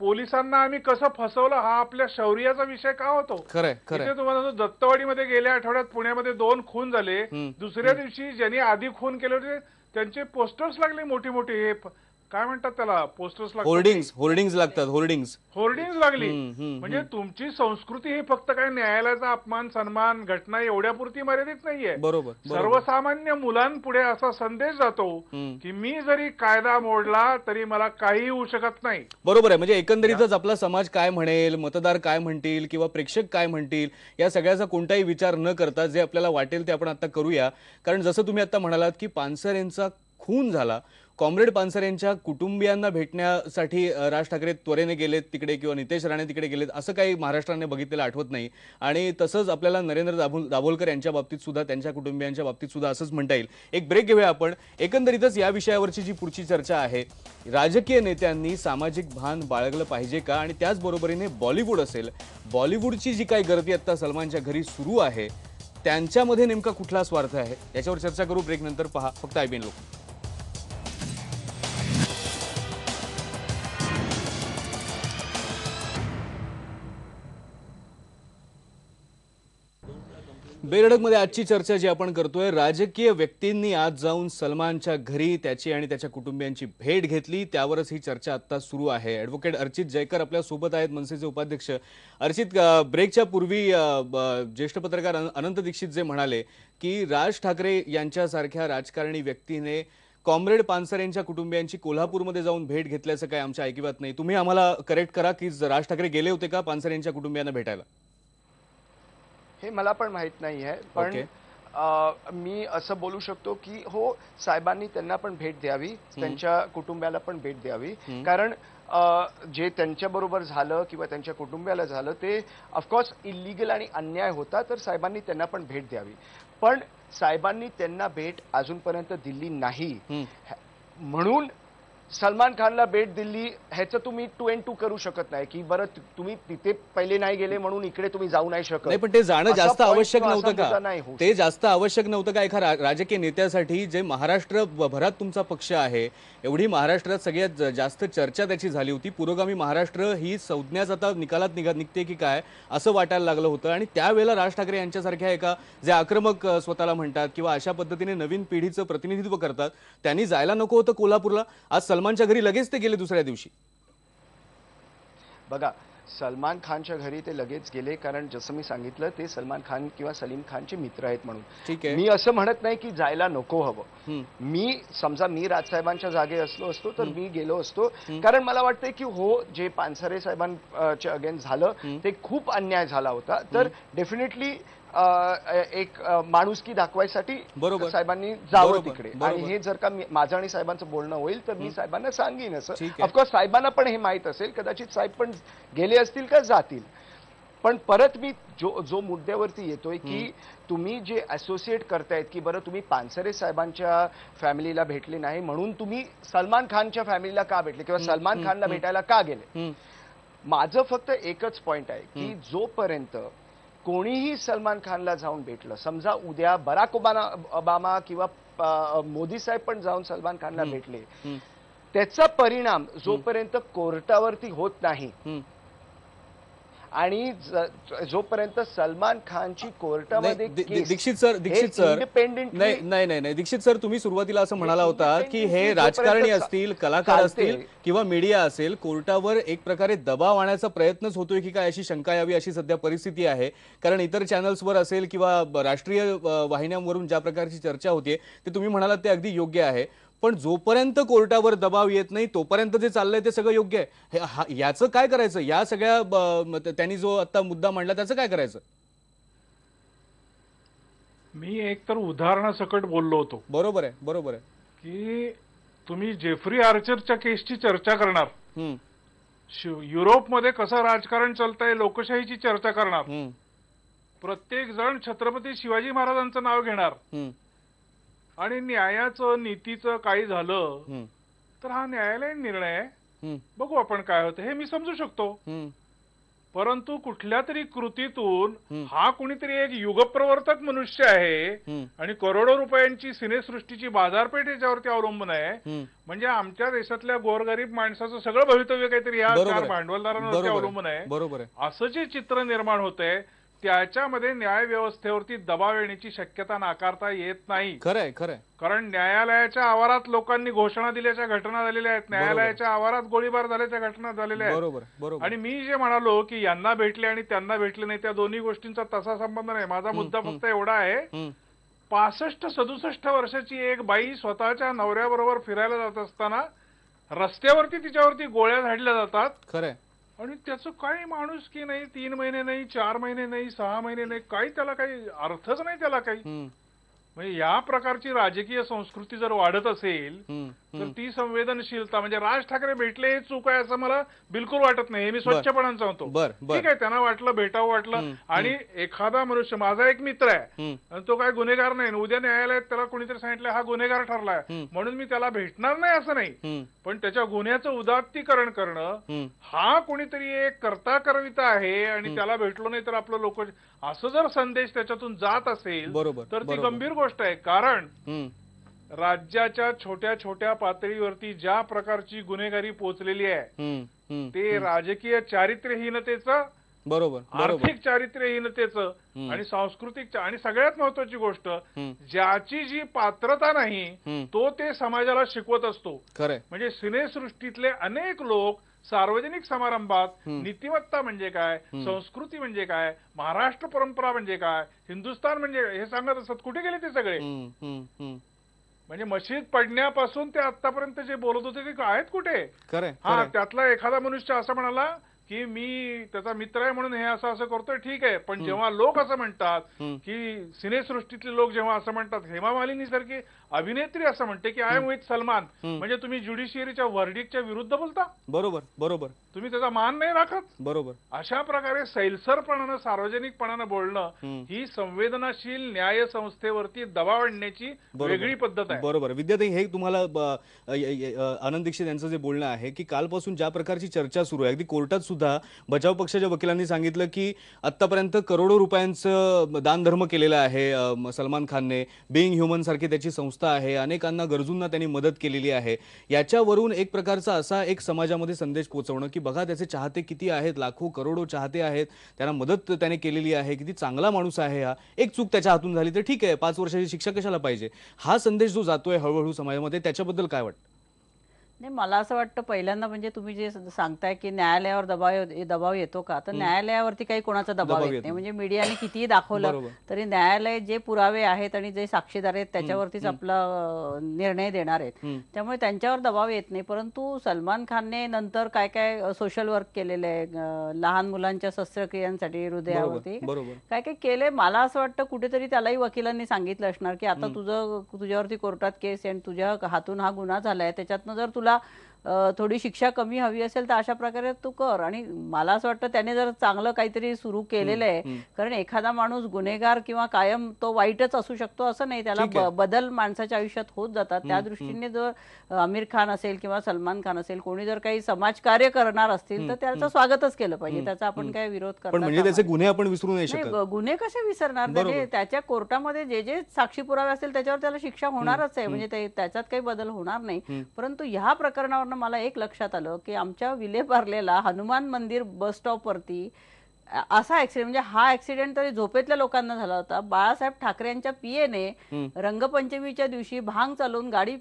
पोलिसांना आम्ही कसं फसवलं हा आपल्या शौर्याचा विषय का होतो म्हणजे तुम्हाला दत्तवाडीमध्ये गेल्या आठवड्यात पुण्यामध्ये दोन खून झाले दुसऱ्या दिवशी ज्यांनी आधी खून केले होते त्यांचे पोस्टर्स लागले मोठी मोठी हे काय म्हणतात त्याला पोस्टर्स होर्डिंग होर्डिंग लागतात होर्डिंग होर्डिंग लागली म्हणजे तुमची संस्कृती ही फक्त काय न्यायालयाचा अपमान सन्मान घटना एवढ्यापुरती मर्यादित नाहीये बरोबर सर्वसामान्य मुलांपुढे असा संदेश जातो की मी जरी कायदा मोडला तरी मला काही होऊ शकत नाही बरोबर आहे म्हणजे एकंदरीतच आपला समाज काय म्हणेल मतदार काय म्हणतील किंवा प्रेक्षक काय म्हणतील या सगळ्याचा कोणताही विचार न करता जे आपल्याला वाटेल ते आपण आता करूया कारण जसं तुम्ही आता म्हणालात की पानसर यांचा खून झाला कॉम्रेड पानसर यांच्या कुटुंबियांना भेटण्यासाठी राज ठाकरे त्वरेने गेलेत तिकडे किंवा नितेश राणे तिकडे गेलेत असं काही महाराष्ट्राने बघितलेलं आठवत नाही आणि तसंच आपल्याला नरेंद्र दाभो दाभोलकर यांच्या बाबतीत सुद्धा त्यांच्या कुटुंबियांच्या बाबतीत सुद्धा असंच म्हणता येईल एक ब्रेक घेऊया आपण एकंदरीतच या विषयावरची जी पुढची चर्चा आहे राजकीय नेत्यांनी सामाजिक भान बाळगलं पाहिजे का आणि त्याचबरोबरीने बॉलिवूड असेल बॉलिवूडची जी काही गर्दी आत्ता सलमानच्या घरी सुरू आहे त्यांच्यामध्ये नेमका कुठला स्वार्थ आहे याच्यावर चर्चा करू ब्रेक नंतर पहा फक्त आय बिन लोक बेरडकमध्ये आजची चर्चा जी आपण करतोय राजकीय व्यक्तींनी आज जाऊन सलमानच्या घरी त्याची आणि त्याच्या कुटुंबियांची भेट घेतली त्यावरच ही चर्चा आता सुरू आहे ॲडव्होकेट अर्चित जयकर आपल्या सोबत आहेत मनसेचे उपाध्यक्ष अर्चित ब्रेकच्या पूर्वी ज्येष्ठ पत्रकार अनंत दीक्षित जे म्हणाले की राज ठाकरे यांच्यासारख्या राजकारणी व्यक्तीने कॉम्रेड पानसर यांच्या कुटुंबियांची कोल्हापूरमध्ये जाऊन भेट घेतल्याचं काय आमच्या ऐकिवात नाही तुम्ही आम्हाला करेक्ट करा की राज ठाकरे गेले होते का पानसर यांच्या कुटुंबियांना भेटायला हे मला पण माहीत नाही आहे पण मी असं बोलू शकतो की हो साहेबांनी त्यांना पण भेट द्यावी त्यांच्या कुटुंब्याला पण भेट द्यावी कारण जे त्यांच्याबरोबर झालं किंवा त्यांच्या कुटुंबाला झालं ते ऑफकोर्स इलिगल आणि अन्याय होता तर साहेबांनी त्यांना पण भेट द्यावी पण साहेबांनी त्यांना भेट अजूनपर्यंत दिली नाही म्हणून सलमान खानला भेट दिली ह्याचं तुम्ही टू एन टू करू शकत नाही की बरं तुम्ही तिथे पहिले नाही गेले म्हणून इकडे तुम्ही जाऊ नाही शकत नाही पण ते जाणं जास्त आवश्यक नव्हतं का ते जास्त आवश्यक नव्हतं का एका राजकीय नेत्यासाठी जे महाराष्ट्र भरात तुमचा पक्ष आहे एवढी महाराष्ट्रात सगळ्यात जास्त चर्चा त्याची झाली होती पुरोगामी महाराष्ट्र ही संज्ञाच आता निकालात निघा निघते की काय असं वाटायला लागलं होतं आणि त्यावेळेला राज ठाकरे यांच्यासारख्या एका जे आक्रमक स्वतःला म्हणतात किंवा अशा पद्धतीने नवीन पिढीचं प्रतिनिधित्व करतात त्यांनी जायला नको होतं कोल्हापूरला आज सलमानच्या घरी लगेच ते गेले दुसऱ्या दिवशी बघा सलमान खानच्या घरी ते लगेच गेले कारण जसं मी सांगितलं ते सलमान खान किंवा सलीम खानचे मित्र आहेत म्हणून ठीक आहे मी असं म्हणत नाही की जायला नको हवं मी समजा मी राजसाहेबांच्या जागे असलो असतो तर मी गेलो असतो कारण मला वाटतंय की हो जे पानसरे साहेबांच्या अगेन्स्ट झालं ते खूप अन्याय झाला होता तर डेफिनेटली एक माणुसकी दाखवायसाठी बरोबर साहेबांनी जावं तिकडे आणि हे जर का माझं आणि साहेबांचं बोलणं होईल तर मी साहेबांना सांगेन असं ऑफकोर्स साहेबांना पण हे माहीत असेल कदाचित साहेब पण गेले असतील का जातील पण परत मी जो जो मुद्द्यावरती येतोय की तुम्ही जे असोसिएट करतायत की बरं तुम्ही पानसरे साहेबांच्या फॅमिलीला भेटले नाही म्हणून तुम्ही सलमान खानच्या फॅमिलीला का भेटले किंवा सलमान खानला भेटायला का गेले माझं फक्त एकच पॉईंट आहे की जोपर्यंत कोणीही सलमान खानला जाऊन भेटलं समजा उद्या बराक ओबामा ओबामा किंवा मोदी साहेब पण जाऊन सलमान खानला भेटले त्याचा परिणाम जोपर्यंत कोर्टावरती होत नाही आणि जोपर्यंत सलमान खानची कोर्टामध्ये Dixit sir Dixit sir independent नाही नाही नाही दीक्षित सर तुम्ही सुरुवातीला असं म्हणाला होता की हे राजकारणी असतील कलाकार असतील किंवा मीडिया असेल कोर्टावर एक प्रकारे दबाव आणायचा प्रयत्नच होतोय की काय अशी शंका यावी अशी सध्या परिस्थिती आहे कारण इतर चॅनल्सवर असेल किंवा राष्ट्रीय वाहिन्यांवरून ज्या प्रकारची चर्चा होते ते तुम्ही म्हणालात ते अगदी योग्य आहे पण जोपर्यंत कोर्टावर दबाव येत नाही तोपर्यंत जे चाललंय ते सगळं योग्य आहे याचं काय करायचं या सगळ्या त्यांनी जो आता मुद्दा मांडला त्याचं काय करायचं मी एक तर उदाहरणासकट बोललो होतो बरोबर आहे बरोबर आहे की तुम्ही जेफ्री आर्चरच्या केसची चर्चा करणार युरोपमध्ये कसं राजकारण चालतंय लोकशाहीची चर्चा करणार प्रत्येक जण छत्रपती शिवाजी महाराजांचं नाव घेणार आणि न्यायाचं नीतीचं काही झालं तर हा न्यायालयीन निर्णय बघू आपण काय होतं हे मी समजू शकतो परंतु कुठल्या तरी कृतीतून हा कुणीतरी एक युगप्रवर्तक मनुष्य आहे आणि करोडो रुपयांची सिनेसृष्टीची बाजारपेठ याच्यावरती अवलंबून आहे म्हणजे आमच्या देशातल्या गोरगरीब माणसाचं सगळं भवितव्य काहीतरी या चार भांडवलदारांवरती अवलंबून आहे बरोबर असं जे चित्र निर्माण होत आहे त्याच्यामध्ये न्यायव्यवस्थेवरती दबाव येण्याची शक्यता नाकारता येत नाही खरंय खरंय कारण न्यायालयाच्या आवारात लोकांनी घोषणा दिल्याच्या घटना झालेल्या आहेत न्यायालयाच्या आवारात गोळीबार झाल्याच्या घटना झालेल्या आहेत बरोबर बरोबर आणि मी जे म्हणालो की यांना भेटले आणि त्यांना भेटले नाही त्या दोन्ही गोष्टींचा तसा संबंध नाही माझा मुद्दा फक्त एवढा आहे पासष्ट सदुसष्ट वर्षाची एक बाई स्वतःच्या नवऱ्याबरोबर फिरायला जात असताना रस्त्यावरती तिच्यावरती गोळ्या झाडल्या जातात खरंय आणि त्याचं काही माणूस की नाही तीन महिने नाही चार महिने नाही सहा महिने नाही काही त्याला काही अर्थच नाही त्याला काही म्हणजे या प्रकारची राजकीय संस्कृती जर वाढत असेल तर ती संवेदनशीलता म्हणजे राज ठाकरे भेटले हे चूक आहे असं मला बिलकुल वाटत नाही हे मी स्वच्छपणानं सांगतो ठीक आहे त्यांना वाटलं भेटावं वाटलं आणि एखादा मनुष्य माझा एक मित्र आहे आणि तो काय गुन्हेगार नाही उद्या न्यायालयात त्याला कोणीतरी सांगितलं हा गुन्हेगार ठरलाय म्हणून मी त्याला भेटणार नाही असं नाही पण त्याच्या गुन्ह्याचं उदात्तीकरण करणं हा कोणीतरी एक करता करविता आहे आणि त्याला भेटलो नाही तर आपलं लोक असं जर संदेश त्याच्यातून जात असेल तर ती गंभीर गोष्ट आहे कारण राज्याच्या छोट्या छोट्या पातळीवरती ज्या प्रकारची गुन्हेगारी पोहोचलेली आहे ते राजकीय चारित्र्यहीनतेचं बरोबर आर्थिक चारित्र्यहीनतेचं आणि सांस्कृतिक आणि सगळ्यात महत्वाची गोष्ट ज्याची जी पात्रता नाही तो ते समाजाला शिकवत असतो म्हणजे सिनेसृष्टीतले अनेक लोक सार्वजनिक समारंभात नीतिमत्ता म्हणजे काय संस्कृती म्हणजे काय महाराष्ट्र परंपरा म्हणजे काय हिंदुस्थान म्हणजे हे सांगत असत कुठे गेले ते सगळे म्हणजे मशीद पडण्यापासून ते आतापर्यंत जे बोलत होते ते आहेत कुठे हा त्यातला एखादा मनुष्य असं म्हणाला की मी त्याचा मित्र आहे म्हणून हे असं असं करतोय ठीक आहे पण जेव्हा लोक असं म्हणतात की सिनेसृष्टीतले लोक जेव्हा असं म्हणतात हेमा मालिनी सारखी अभिनेत्री असं म्हणते की आय एम विथ सलमान म्हणजे तुम्ही ज्युडिशियरीच्या वर्डिकच्या विरुद्ध बोलता बरोबर बरोबर तुम्ही त्याचा मान नाही राखत बरोबर अशा प्रकारे सैलसरपणानं सार्वजनिकपणानं बोलणं ही संवेदनाशील न्याय संस्थेवरती दबाव आणण्याची वेगळी पद्धत आहे बरोबर विद्यार्थी हे तुम्हाला आनंद दीक्षित यांचं जे बोलणं आहे की कालपासून ज्या प्रकारची चर्चा सुरू आहे अगदी कोर्टात सुद्धा सुद्धा बचाव पक्षाच्या वकिलांनी सांगितलं की आतापर्यंत करोडो रुपयांचं दानधर्म केलेलं आहे सलमान खानने बिईंग ह्युमन सारखी त्याची संस्था आहे अनेकांना गरजूंना त्यांनी मदत केलेली आहे याच्यावरून एक प्रकारचा असा एक समाजामध्ये संदेश पोहोचवणं की बघा त्याचे चाहते किती आहेत लाखो करोडो चाहते आहेत त्यांना मदत त्याने केलेली आहे किती चांगला माणूस आहे हा एक चूक त्याच्या हातून झाली तर ठीक आहे पाच वर्षाची शिक्षा कशाला पाहिजे हा संदेश जो जातोय हळूहळू समाजामध्ये त्याच्याबद्दल काय वाटतं नाही मला असं वाटतं पहिल्यांदा म्हणजे तुम्ही जे सांगताय की न्यायालयावर दबाव दबाव येतो का तर न्यायालयावरती काही कोणाचा दबाव येत नाही म्हणजे मीडियाने कितीही दाखवलं तरी न्यायालय जे पुरावे आहेत आणि जे साक्षीदार आहेत त्याच्यावरतीच आपला निर्णय देणार आहेत त्यामुळे त्यांच्यावर दबाव येत नाही परंतु सलमान खानने नंतर काय काय सोशल वर्क केलेलं आहे लहान मुलांच्या शस्त्रक्रियांसाठी हृदयावरती काय काय केलंय मला असं वाटतं कुठेतरी त्यालाही वकिलांनी सांगितलं असणार की आता तुझं तुझ्यावरती कोर्टात केस आणि तुझ्या हातून हा गुन्हा झालाय त्याच्यातनं जर तुला da थोडी शिक्षा कमी हवी असेल तर अशा प्रकारे तू कर आणि मला असं वाटतं त्याने जर चांगलं काहीतरी सुरू केलेलं आहे कारण एखादा माणूस गुन्हेगार किंवा कायम तो वाईटच असू शकतो असं नाही त्याला बदल माणसाच्या आयुष्यात होत जातात त्या दृष्टीने जर आमिर खान असेल किंवा सलमान खान असेल कोणी जर काही समाजकार्य करणार असतील तर त्याचं स्वागतच केलं पाहिजे त्याचा आपण काय विरोध करणार म्हणजे गुन्हे आपण विसरू नाही गुन्हे कसे विसरणार म्हणजे त्याच्या कोर्टामध्ये जे जे साक्षी पुरावे असतील त्याच्यावर त्याला शिक्षा होणारच आहे म्हणजे त्याच्यात काही बदल होणार नाही परंतु ह्या प्रकरणावर मला एक लक्षात आलं की आमच्या विलेपार्लेला हनुमान मंदिर बस वरती असा ऍक्सिडेंट म्हणजे हा ऍक्सिडेंट तरी झोपेतल्या लोकांना झाला होता बाळासाहेब ठाकरे यांच्या पीएने रंगपंचमीच्या दिवशी भांग चालून गाडी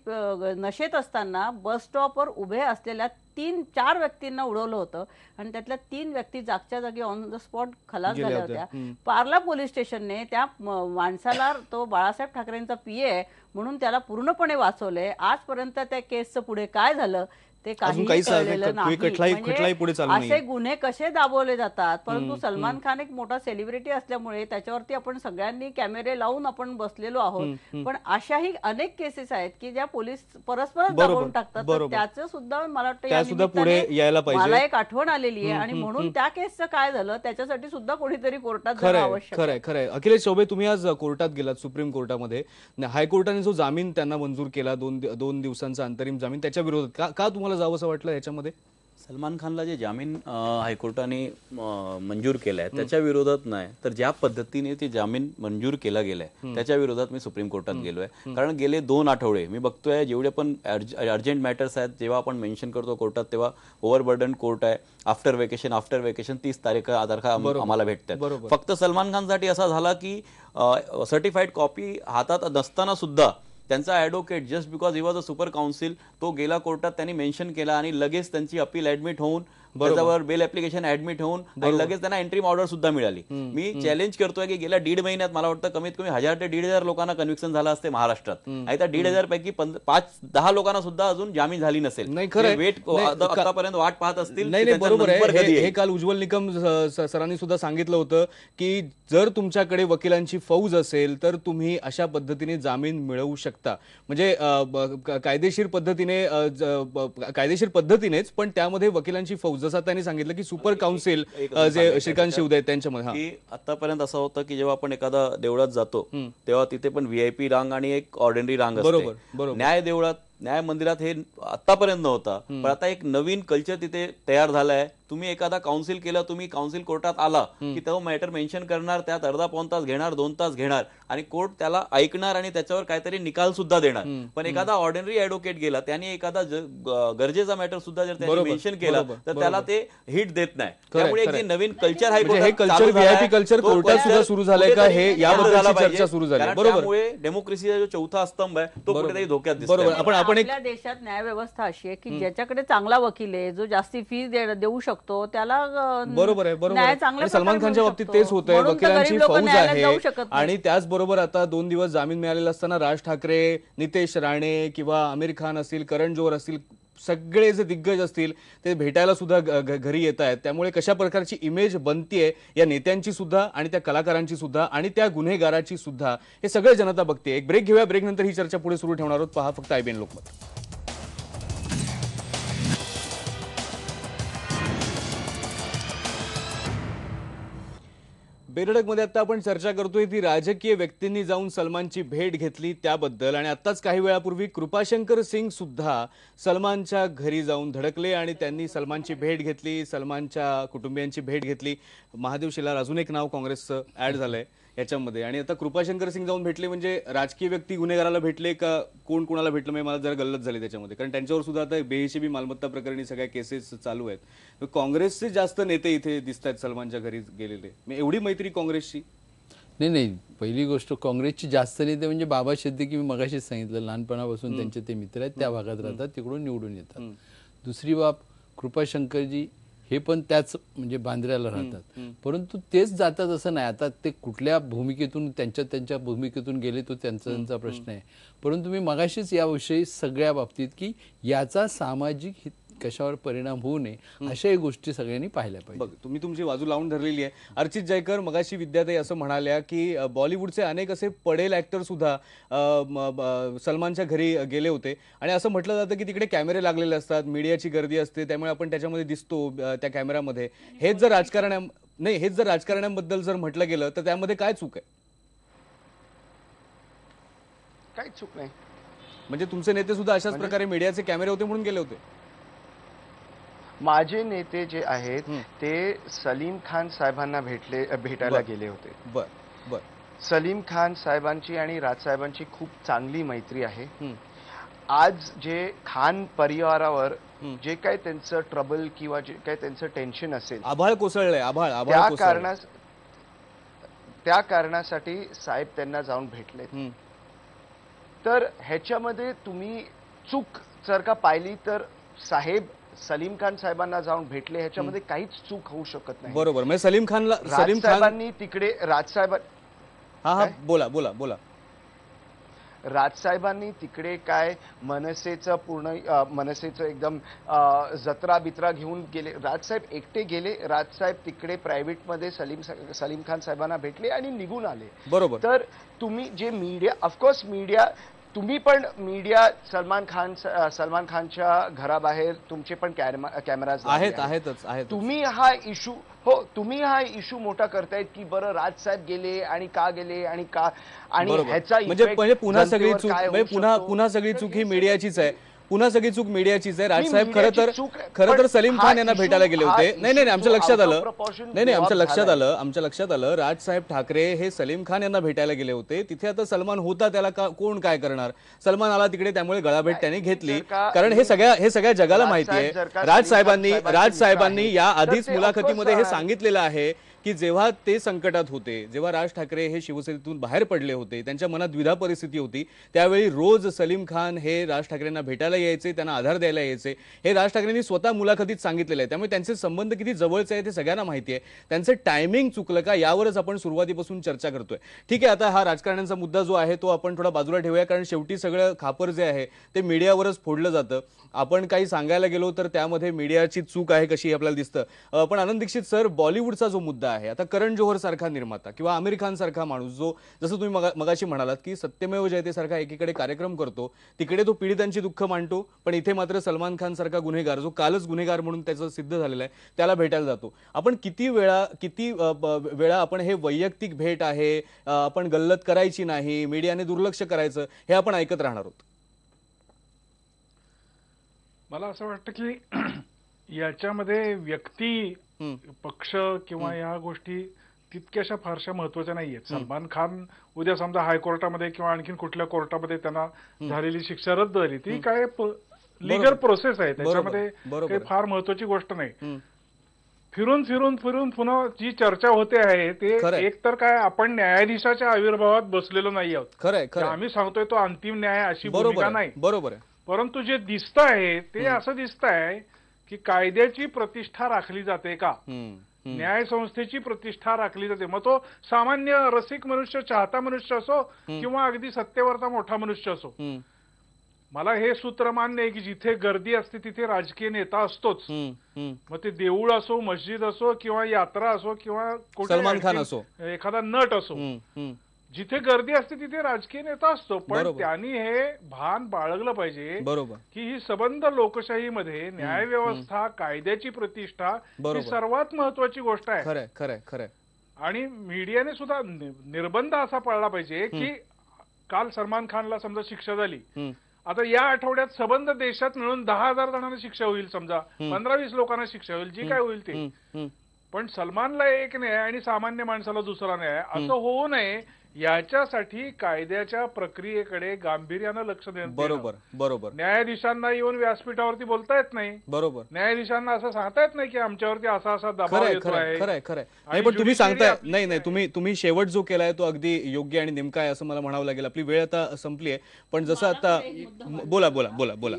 नशेत असताना बस स्टॉपवर उभे असलेल्या तीन चार व्यक्तींना उडवलं होतं आणि त्यातल्या तीन व्यक्ती जागच्या जागी ऑन द स्पॉट खलास झाल्या होत्या. पार्ला पोलीस स्टेशनने त्या माणसाला तो बाळासाहेब ठाकरेंचा पीए म्हणून त्याला पूर्णपणे वाचवले आजपर्यंत त्या केसचं पुढे काय झालं ते काही कळलेलं नाही म्हणजे असे गुन्हे कसे दाबवले जातात परंतु सलमान खान एक मोठा सेलिब्रिटी असल्यामुळे त्याच्यावरती आपण सगळ्यांनी कॅमेरे लावून आपण बसलेलो आहोत पण अशाही अनेक केसेस आहेत की ज्या पोलीस परस्पर दाबवून टाकतात त्याचं सुद्धा मला वाटतं पुढे यायला पाहिजे मला एक आठवण आलेली आहे आणि म्हणून त्या केसचं काय झालं त्याच्यासाठी सुद्धा कोणीतरी कोर्टात खरं आवश्यक खरंय अखिलेश शोभे तुम्ही आज कोर्टात गेलात सुप्रीम कोर्टामध्ये हायकोर्टाने जो जामीन त्यांना मंजूर केला दोन दोन दिवसांचा अंतरिम जामीन त्याच्या विरोधात का तुम्हाला तुम्हाला जावंसं वाटलं याच्यामध्ये सलमान खानला जे जामीन हायकोर्टाने मंजूर केलाय त्याच्या विरोधात नाही तर ज्या पद्धतीने ते जामीन मंजूर केला गेलाय त्याच्या विरोधात मी सुप्रीम कोर्टात गेलोय कारण गेले दोन आठवडे मी बघतोय जेवढे पण अर्जंट मॅटर्स आहेत जेव्हा आपण मेन्शन करतो कोर्टात तेव्हा ओव्हरबर्डन कोर्ट आहे आफ्टर वेकेशन आफ्टर वेकेशन तीस तारीख तारखा आम्हाला भेटतात फक्त सलमान खानसाठी असा झाला की सर्टिफाईड कॉपी हातात नसताना सुद्धा त्यांचा advocate just because he was a super council तो गेला कोर्टात त्यांनी मेन्शन केला आणि लगेच त्यांची अपील ॲडमिट होऊन त्याच्यावर बेल ऍप्लिकेशन ऍडमिट होऊन लगेच त्यांना एंट्री ऑर्डर सुद्धा मिळाली मी चॅलेंज करतोय की गेल्या दीड महिन्यात मला वाटतं कमीत कमी हजार ते दीड हजार लोकांना कन्व्हिक्शन झालं असते महाराष्ट्रात आणि त्या दीड हजार पैकी पाच दहा लोकांना सुद्धा अजून जामीन झाली नसेल नाही खरं वेट आतापर्यंत वाट पाहत असतील नाही बरोबर हे काल उज्ज्वल निकम सरांनी सुद्धा सांगितलं होतं की जर तुमच्याकडे वकिलांची फौज असेल तर तुम्ही अशा पद्धतीने जामीन मिळवू शकता म्हणजे कायदेशीर पद्धतीने कायदेशीर पद्धतीनेच पण त्यामध्ये वकिलांची फौज जसं त्यांनी सांगितलं की सुपर काउन्सिल जे श्रीकांत शिवदे त्यांच्यामध्ये आतापर्यंत असं होतं की जेव्हा आपण एखादा देवळात जातो तेव्हा तिथे पण व्हीआयपी रांग आणि एक ऑर्डिनरी रांग बरोबर न्याय देवळात न्याय मंदिरात हे आतापर्यंत नव्हता पण आता एक नवीन कल्चर तिथे तयार झालाय तुम्ही एखादा काउन्सिल केलं तुम्ही काउन्सिल कोर्टात आला की तो मॅटर मेन्शन करणार त्यात अर्धा पाऊन तास घेणार दोन तास घेणार आणि कोर्ट त्याला ऐकणार आणि त्याच्यावर काहीतरी निकाल सुद्धा देणार पण एखादा ऑर्डिनरी ऍडव्होकेट गेला त्याने एखादा गरजेचा मॅटर सुद्धा जर त्याने मेन्शन केला तर त्याला ते हिट देत नाही त्यामुळे एक नवीन कल्चर आहे कल्चर कल्चर कोर्टात सुद्धा सुरू झालंय का हे याबद्दल चर्चा सुरू झाली बरोबर डेमोक्रेसीचा जो चौथा स्तंभ आहे तो कुठेतरी धोक्यात दिसतो आपण एक देशात न्यायव्यवस्था अशी आहे की ज्याच्याकडे चांगला वकील आहे जो जास्ती फी देऊ शकतो त्याला बरोबर आहे बरोबर सलमान खानच्या बाबतीत तेच होत आहे वकिलांची फौज आहे आणि त्याचबरोबर आता दोन दिवस जामीन मिळालेला असताना राज ठाकरे नितेश राणे किंवा आमिर खान असतील करण जोहर असतील सगळे जे दिग्गज असतील ते भेटायला सुद्धा घरी येत आहेत त्यामुळे कशा प्रकारची इमेज बनतीये या नेत्यांची सुद्धा आणि त्या कलाकारांची सुद्धा आणि त्या गुन्हेगाराची सुद्धा हे सगळे जनता बघते एक ब्रेक घेऊया ब्रेक नंतर ही चर्चा पुढे सुरू ठेवणार आहोत पहा फक्त आयबीएन लोकमत बेरडकमध्ये आता आपण चर्चा करतोय ती राजकीय व्यक्तींनी जाऊन सलमानची भेट घेतली त्याबद्दल आणि आताच काही वेळापूर्वी कृपाशंकर सिंग सुद्धा सलमानच्या घरी जाऊन धडकले आणि त्यांनी सलमानची भेट घेतली सलमानच्या कुटुंबियांची भेट घेतली महादेव शिलार अजून एक नाव काँग्रेसचं ऍड झालंय याच्यामध्ये आणि आता कृपाशंकर सिंग जाऊन भेटले म्हणजे राजकीय व्यक्ती गुन्हेगाराला भेटले का कोण कोणाला भेटलं म्हणजे मला जरा गल्लत झाली त्याच्यामध्ये कारण त्यांच्यावर सुद्धा आता बेहिशेबी मालमत्ता प्रकरणी सगळ्या केसेस चालू आहेत काँग्रेसचे जास्त नेते इथे दिसत आहेत सलमानच्या घरी गेलेले मी एवढी मैत्री काँग्रेसची नाही नाही पहिली गोष्ट काँग्रेसचे जास्त नेते म्हणजे बाबा की मी मगाशीच सांगितलं लहानपणापासून त्यांचे ते मित्र आहेत त्या भागात राहतात तिकडून निवडून येतात दुसरी बाब कृपाशंकरजी हे पण त्याच म्हणजे बांद्र्याला राहतात परंतु तेच जातात असं नाही आता ते कुठल्या भूमिकेतून त्यांच्या त्यांच्या भूमिकेतून गेले तो त्यांचा त्यांचा प्रश्न आहे परंतु मी मगाशीच याविषयी सगळ्या बाबतीत की याचा सामाजिक कशावर परिणाम होऊ नये अशाही गोष्टी सगळ्यांनी पाहिल्या पाहिजे बघ तुम्ही तुमची बाजू लावून धरलेली आहे अर्चित जयकर मगाशी विद्याताई असं म्हणाल्या की बॉलिवूडचे अनेक असे पडेल ऍक्टर सुद्धा सलमानच्या घरी गेले होते आणि असं म्हटलं जातं की तिकडे कॅमेरे लागलेले असतात मीडियाची गर्दी असते त्यामुळे आपण त्याच्यामध्ये दिसतो त्या कॅमेऱ्यामध्ये हेच जर राजकारणा नाही हेच जर राजकारण्याबद्दल जर म्हटलं गेलं तर त्यामध्ये काय चूक आहे काय चूक नाही म्हणजे तुमचे नेते सुद्धा अशाच म्हणजे प्रकारे मीडियाचे कॅमेरे होते म्हणून गेले होते माझे नेते जे आहेत ते सलीम खान साहेबांना भेटले भेटायला गेले होते बर बर सलीम खान साहेबांची आणि राज साहेबांची खूप चांगली मैत्री आहे आज जे खान परिवारावर जे काही त्यांचं ट्रबल किंवा जे काय त्यांचं टेन्शन असेल आभाळ कोसळलंय आभाळ त्या कारणा त्या कारणासाठी साहेब त्यांना जाऊन भेटले तर ह्याच्यामध्ये तुम्ही चूक जर का पाहिली तर साहेब सलीम खान साहेबांना जाऊन भेटले ह्याच्यामध्ये काहीच चूक होऊ शकत नाही बरोबर म्हणजे सलीम खानला सलीम साहेबांनी तिकडे राजसाहेब हा हा बोला बोला बोला राजसाहेबांनी तिकडे काय मनसेचं पूर्ण मनसेचं एकदम जत्रा बित्रा घेऊन गेले राजसाहेब एकटे गेले राजसाहेब तिकडे प्रायव्हेटमध्ये सलीम सलीम खान साहेबांना भेटले आणि निघून आले बरोबर तर तुम्ही जे मीडिया ऑफकोर्स मीडिया तुम्ही पण मीडिया सलमान खान सलमान खानच्या घराबाहेर तुमचे पण कॅमेराज आहेत आहेतच आहेत तुम्ही हा इशू हो तुम्ही हा इशू मोठा करतायत की बरं राजसाहेब गेले आणि का गेले आणि का आणि ह्याचा म्हणजे, म्हणजे पुन्हा सगळी चूक म्हणजे पुन्हा पुन्हा सगळी चूक ही मीडियाचीच आहे पुन्हा सगळी चूक मीडियाचीच आहे राजसाहेब खरं तर खरं तर सलीम खान यांना भेटायला गेले होते नाही नाही आमच्या लक्षात आलं नाही नाही आमच्या लक्षात आलं आमच्या लक्षात आलं राजसाहेब ठाकरे हे सलीम खान यांना भेटायला गेले होते तिथे आता सलमान होता त्याला कोण काय करणार सलमान आला तिकडे त्यामुळे गळाभेट त्यांनी घेतली कारण हे सगळ्या हे सगळ्या जगाला माहिती आहे राजसाहेबांनी राजसाहेबांनी या आधीच मुलाखतीमध्ये हे सांगितलेलं आहे की जेव्हा ते संकटात होते जेव्हा राज ठाकरे हे शिवसेनेतून बाहेर पडले होते त्यांच्या मनात द्विधा परिस्थिती होती त्यावेळी रोज सलीम खान हे राज ठाकरेंना भेटायला यायचे त्यांना आधार द्यायला यायचे हे राज ठाकरेंनी स्वतः मुलाखतीत सांगितलेलं आहे त्यामुळे त्यांचे संबंध किती जवळचे आहे ते सगळ्यांना माहिती आहे त्यांचं टायमिंग चुकलं का यावरच आपण सुरुवातीपासून चर्चा करतोय ठीक आहे आता हा राजकारण्यांचा मुद्दा जो आहे तो आपण थोडा बाजूला ठेवूया कारण शेवटी सगळं खापर जे आहे ते मीडियावरच फोडलं जातं आपण काही सांगायला गेलो तर त्यामध्ये मीडियाची चूक आहे कशी आपल्याला दिसतं पण आनंद दीक्षित सर बॉलिवूडचा जो मुद्दा आहे आहे आता करण जोहर सारखा निर्माता किंवा आमिर खान सारखा माणूस जो जसं तुम्ही मगाशी म्हणालात की सत्यमेव जयते सारखा एकीकडे कार्यक्रम करतो तिकडे तो पीडितांची दुःख मांडतो पण इथे मात्र सलमान खान सारखा गुन्हेगार जो कालच गुन्हेगार म्हणून त्याचं सिद्ध झालेला आहे त्याला भेटायला जातो आपण किती वेळा किती वेळा आपण हे वैयक्तिक भेट आहे आपण गल्लत करायची नाही मीडियाने दुर्लक्ष करायचं हे आपण ऐकत राहणार आहोत मला असं वाटतं की याच्यामध्ये व्यक्ती पक्ष किंवा या गोष्टी तितक्याशा फारशा महत्वाच्या नाही आहेत सलमान खान उद्या समजा हायकोर्टामध्ये किंवा आणखीन कुठल्या कोर्टामध्ये त्यांना झालेली शिक्षा रद्द झाली ती काय लिगल प्रोसेस आहे त्याच्यामध्ये काही फार महत्वाची गोष्ट नाही फिरून फिरून फिरून पुन्हा जी चर्चा होते आहे ते एक तर काय आपण न्यायाधीशाच्या आविर्भावात बसलेलो नाही आहोत आम्ही सांगतोय तो अंतिम न्याय अशी भूमिका नाही बरोबर परंतु जे दिसत आहे ते असं दिसत आहे की कायद्याची प्रतिष्ठा राखली जाते का न्याय संस्थेची प्रतिष्ठा राखली जाते मग तो सामान्य रसिक मनुष्य चाहता मनुष्य असो किंवा अगदी सत्तेवरचा मोठा मनुष्य असो मला हे सूत्र मान्य आहे की जिथे गर्दी असते तिथे राजकीय नेता असतोच मग ते देऊळ असो मस्जिद असो किंवा यात्रा असो किंवा सलमान खान असो एखादा नट असो जिथे गर्दी असते तिथे राजकीय नेता असतो पण त्यांनी हे भान बाळगलं पाहिजे की ही सबंध लोकशाहीमध्ये न्यायव्यवस्था कायद्याची प्रतिष्ठा ही सर्वात महत्वाची गोष्ट आहे खरं खरं खरं आणि मीडियाने सुद्धा निर्बंध असा पाळला पाहिजे की काल सलमान खानला समजा शिक्षा झाली आता या आठवड्यात सबंध देशात मिळून दहा हजार जणांना शिक्षा होईल समजा पंधरा वीस लोकांना शिक्षा होईल जी काय होईल ते पण सलमानला एक न्याय आणि सामान्य माणसाला दुसरा न्याय असं होऊ नये याच्यासाठी कायद्याच्या प्रक्रियेकडे गांभीर्यानं लक्ष देणं बरोबर बरोबर न्यायाधीशांना येऊन व्यासपीठावरती बोलता येत नाही बरोबर न्यायाधीशांना असं सांगता येत नाही की आमच्यावरती असा असा दबाव खरंय खरंय नाही पण तुम्ही सांगताय नाही नाही तुम्ही तुम्ही शेवट जो केलाय तो अगदी योग्य आणि नेमका आहे असं मला म्हणावं लागेल आपली वेळ आता संपली आहे पण जसं आता बोला बोला बोला बोला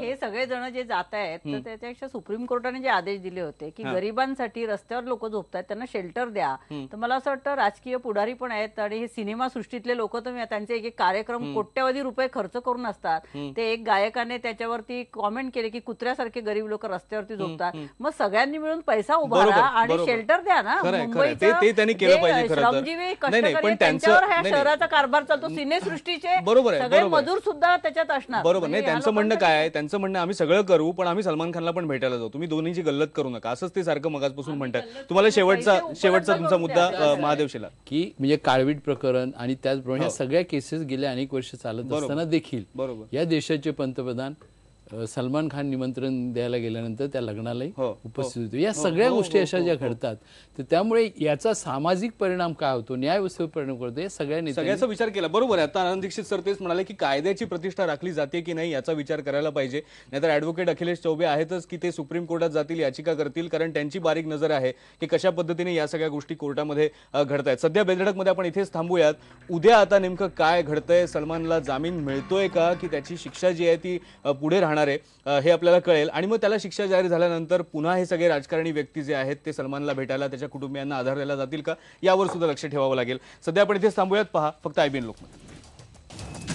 हे सगळे जण जे जात आहेत तर त्याच्यापेक्षा सुप्रीम कोर्टाने जे आदेश दिले होते की गरिबांसाठी रस्त्यावर लोक झोपतात त्यांना शेल्टर द्या तर मला असं वाटतं राजकीय पुढारी पण आहेत आणि सिनेमासृष्टीतले लोक तुम्ही त्यांचे एक एक कार्यक्रम कोट्यावधी रुपये खर्च करून असतात ते एक गायकाने त्याच्यावरती कॉमेंट केले की कुत्र्यासारखे गरीब लोक रस्त्यावरती झोपतात मग सगळ्यांनी मिळून पैसा उभारा आणि शेल्टर द्या ना श्रमजीवी पण त्यांच्यावर ह्या शहराचा कारभार चालतो सिनेसृष्टीचे सगळे मजूर सुद्धा त्याच्यात असणार बरोबर म्हणजे नाही त्यांचं म्हणणं काय त्यांचं म्हणणं आम्ही सगळं करू पण आम्ही सलमान खानला पण भेटायला जाऊ तुम्ही दोन्हीची गल्लत करू नका असंच ते सारखं मगाजपासून म्हणतात तुम्हाला शेवटचा शेवटचा तुमचा मुद्दा महादेवशीला की म्हणजे काळवीट प्रकरण आणि त्याचप्रमाणे हो. सगळ्या केसेस गेल्या अनेक वर्ष चालत असताना देखील या देशाचे पंतप्रधान सलमान खान निमंत्रण द्यायला गेल्यानंतर त्या लग्नालाही हो, हो. उपस्थित होतो या हो, सगळ्या गोष्टी अशा ज्या घडतात तर त्यामुळे याचा सामाजिक परिणाम काय होतो न्यायव्यवस्थेवर परिणाम करतो या सगळ्यांनी सगळ्याचा विचार केला बरोबर आहे आता आनंद दीक्षित तेच म्हणाले की कायद्याची प्रतिष्ठा राखली जाते की नाही याचा विचार करायला पाहिजे नाहीतर ऍडव्होकेट अखिलेश चौबे आहेतच की ते सुप्रीम कोर्टात जातील याचिका करतील कारण त्यांची बारीक नजर आहे की कशा पद्धतीने या सगळ्या गोष्टी कोर्टामध्ये घडत आहेत सध्या बेधडकमध्ये आपण इथेच थांबूयात उद्या आता नेमकं काय घडतंय सलमानला जामीन मिळतोय का की त्याची शिक्षा जी आहे ती पुढे राहणार आहे हे आपल्याला कळेल आणि मग त्याला शिक्षा जाहीर झाल्यानंतर पुन्हा हे सगळे राजकारणी व्यक्ती जे आहेत ते सलमानला भेटायला त्याच्या कुटुंबियांना आधार द्यायला जातील का यावर सुद्धा लक्ष ठेवावं लागेल सध्या आपण इथे थांबूयात पहा फक्त आयबीएन लोकमत